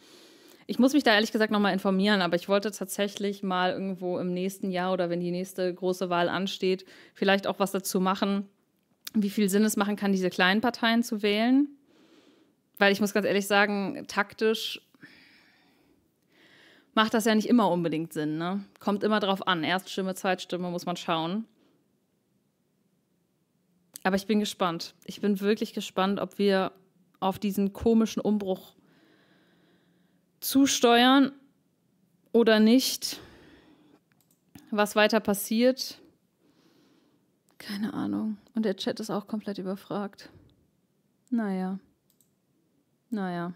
Ich muss mich da ehrlich gesagt nochmal informieren, aber ich wollte tatsächlich mal irgendwo im nächsten Jahr oder wenn die nächste große Wahl ansteht, vielleicht auch was dazu machen, wie viel Sinn es machen kann, diese kleinen Parteien zu wählen. Weil ich muss ganz ehrlich sagen, taktisch macht das ja nicht immer unbedingt Sinn. Ne? Kommt immer drauf an. Erststimme, Zweitstimme muss man schauen. Aber ich bin gespannt. Ich bin wirklich gespannt, ob wir auf diesen komischen Umbruch zusteuern oder nicht, was weiter passiert. Keine Ahnung. Und der Chat ist auch komplett überfragt. Naja. Naja.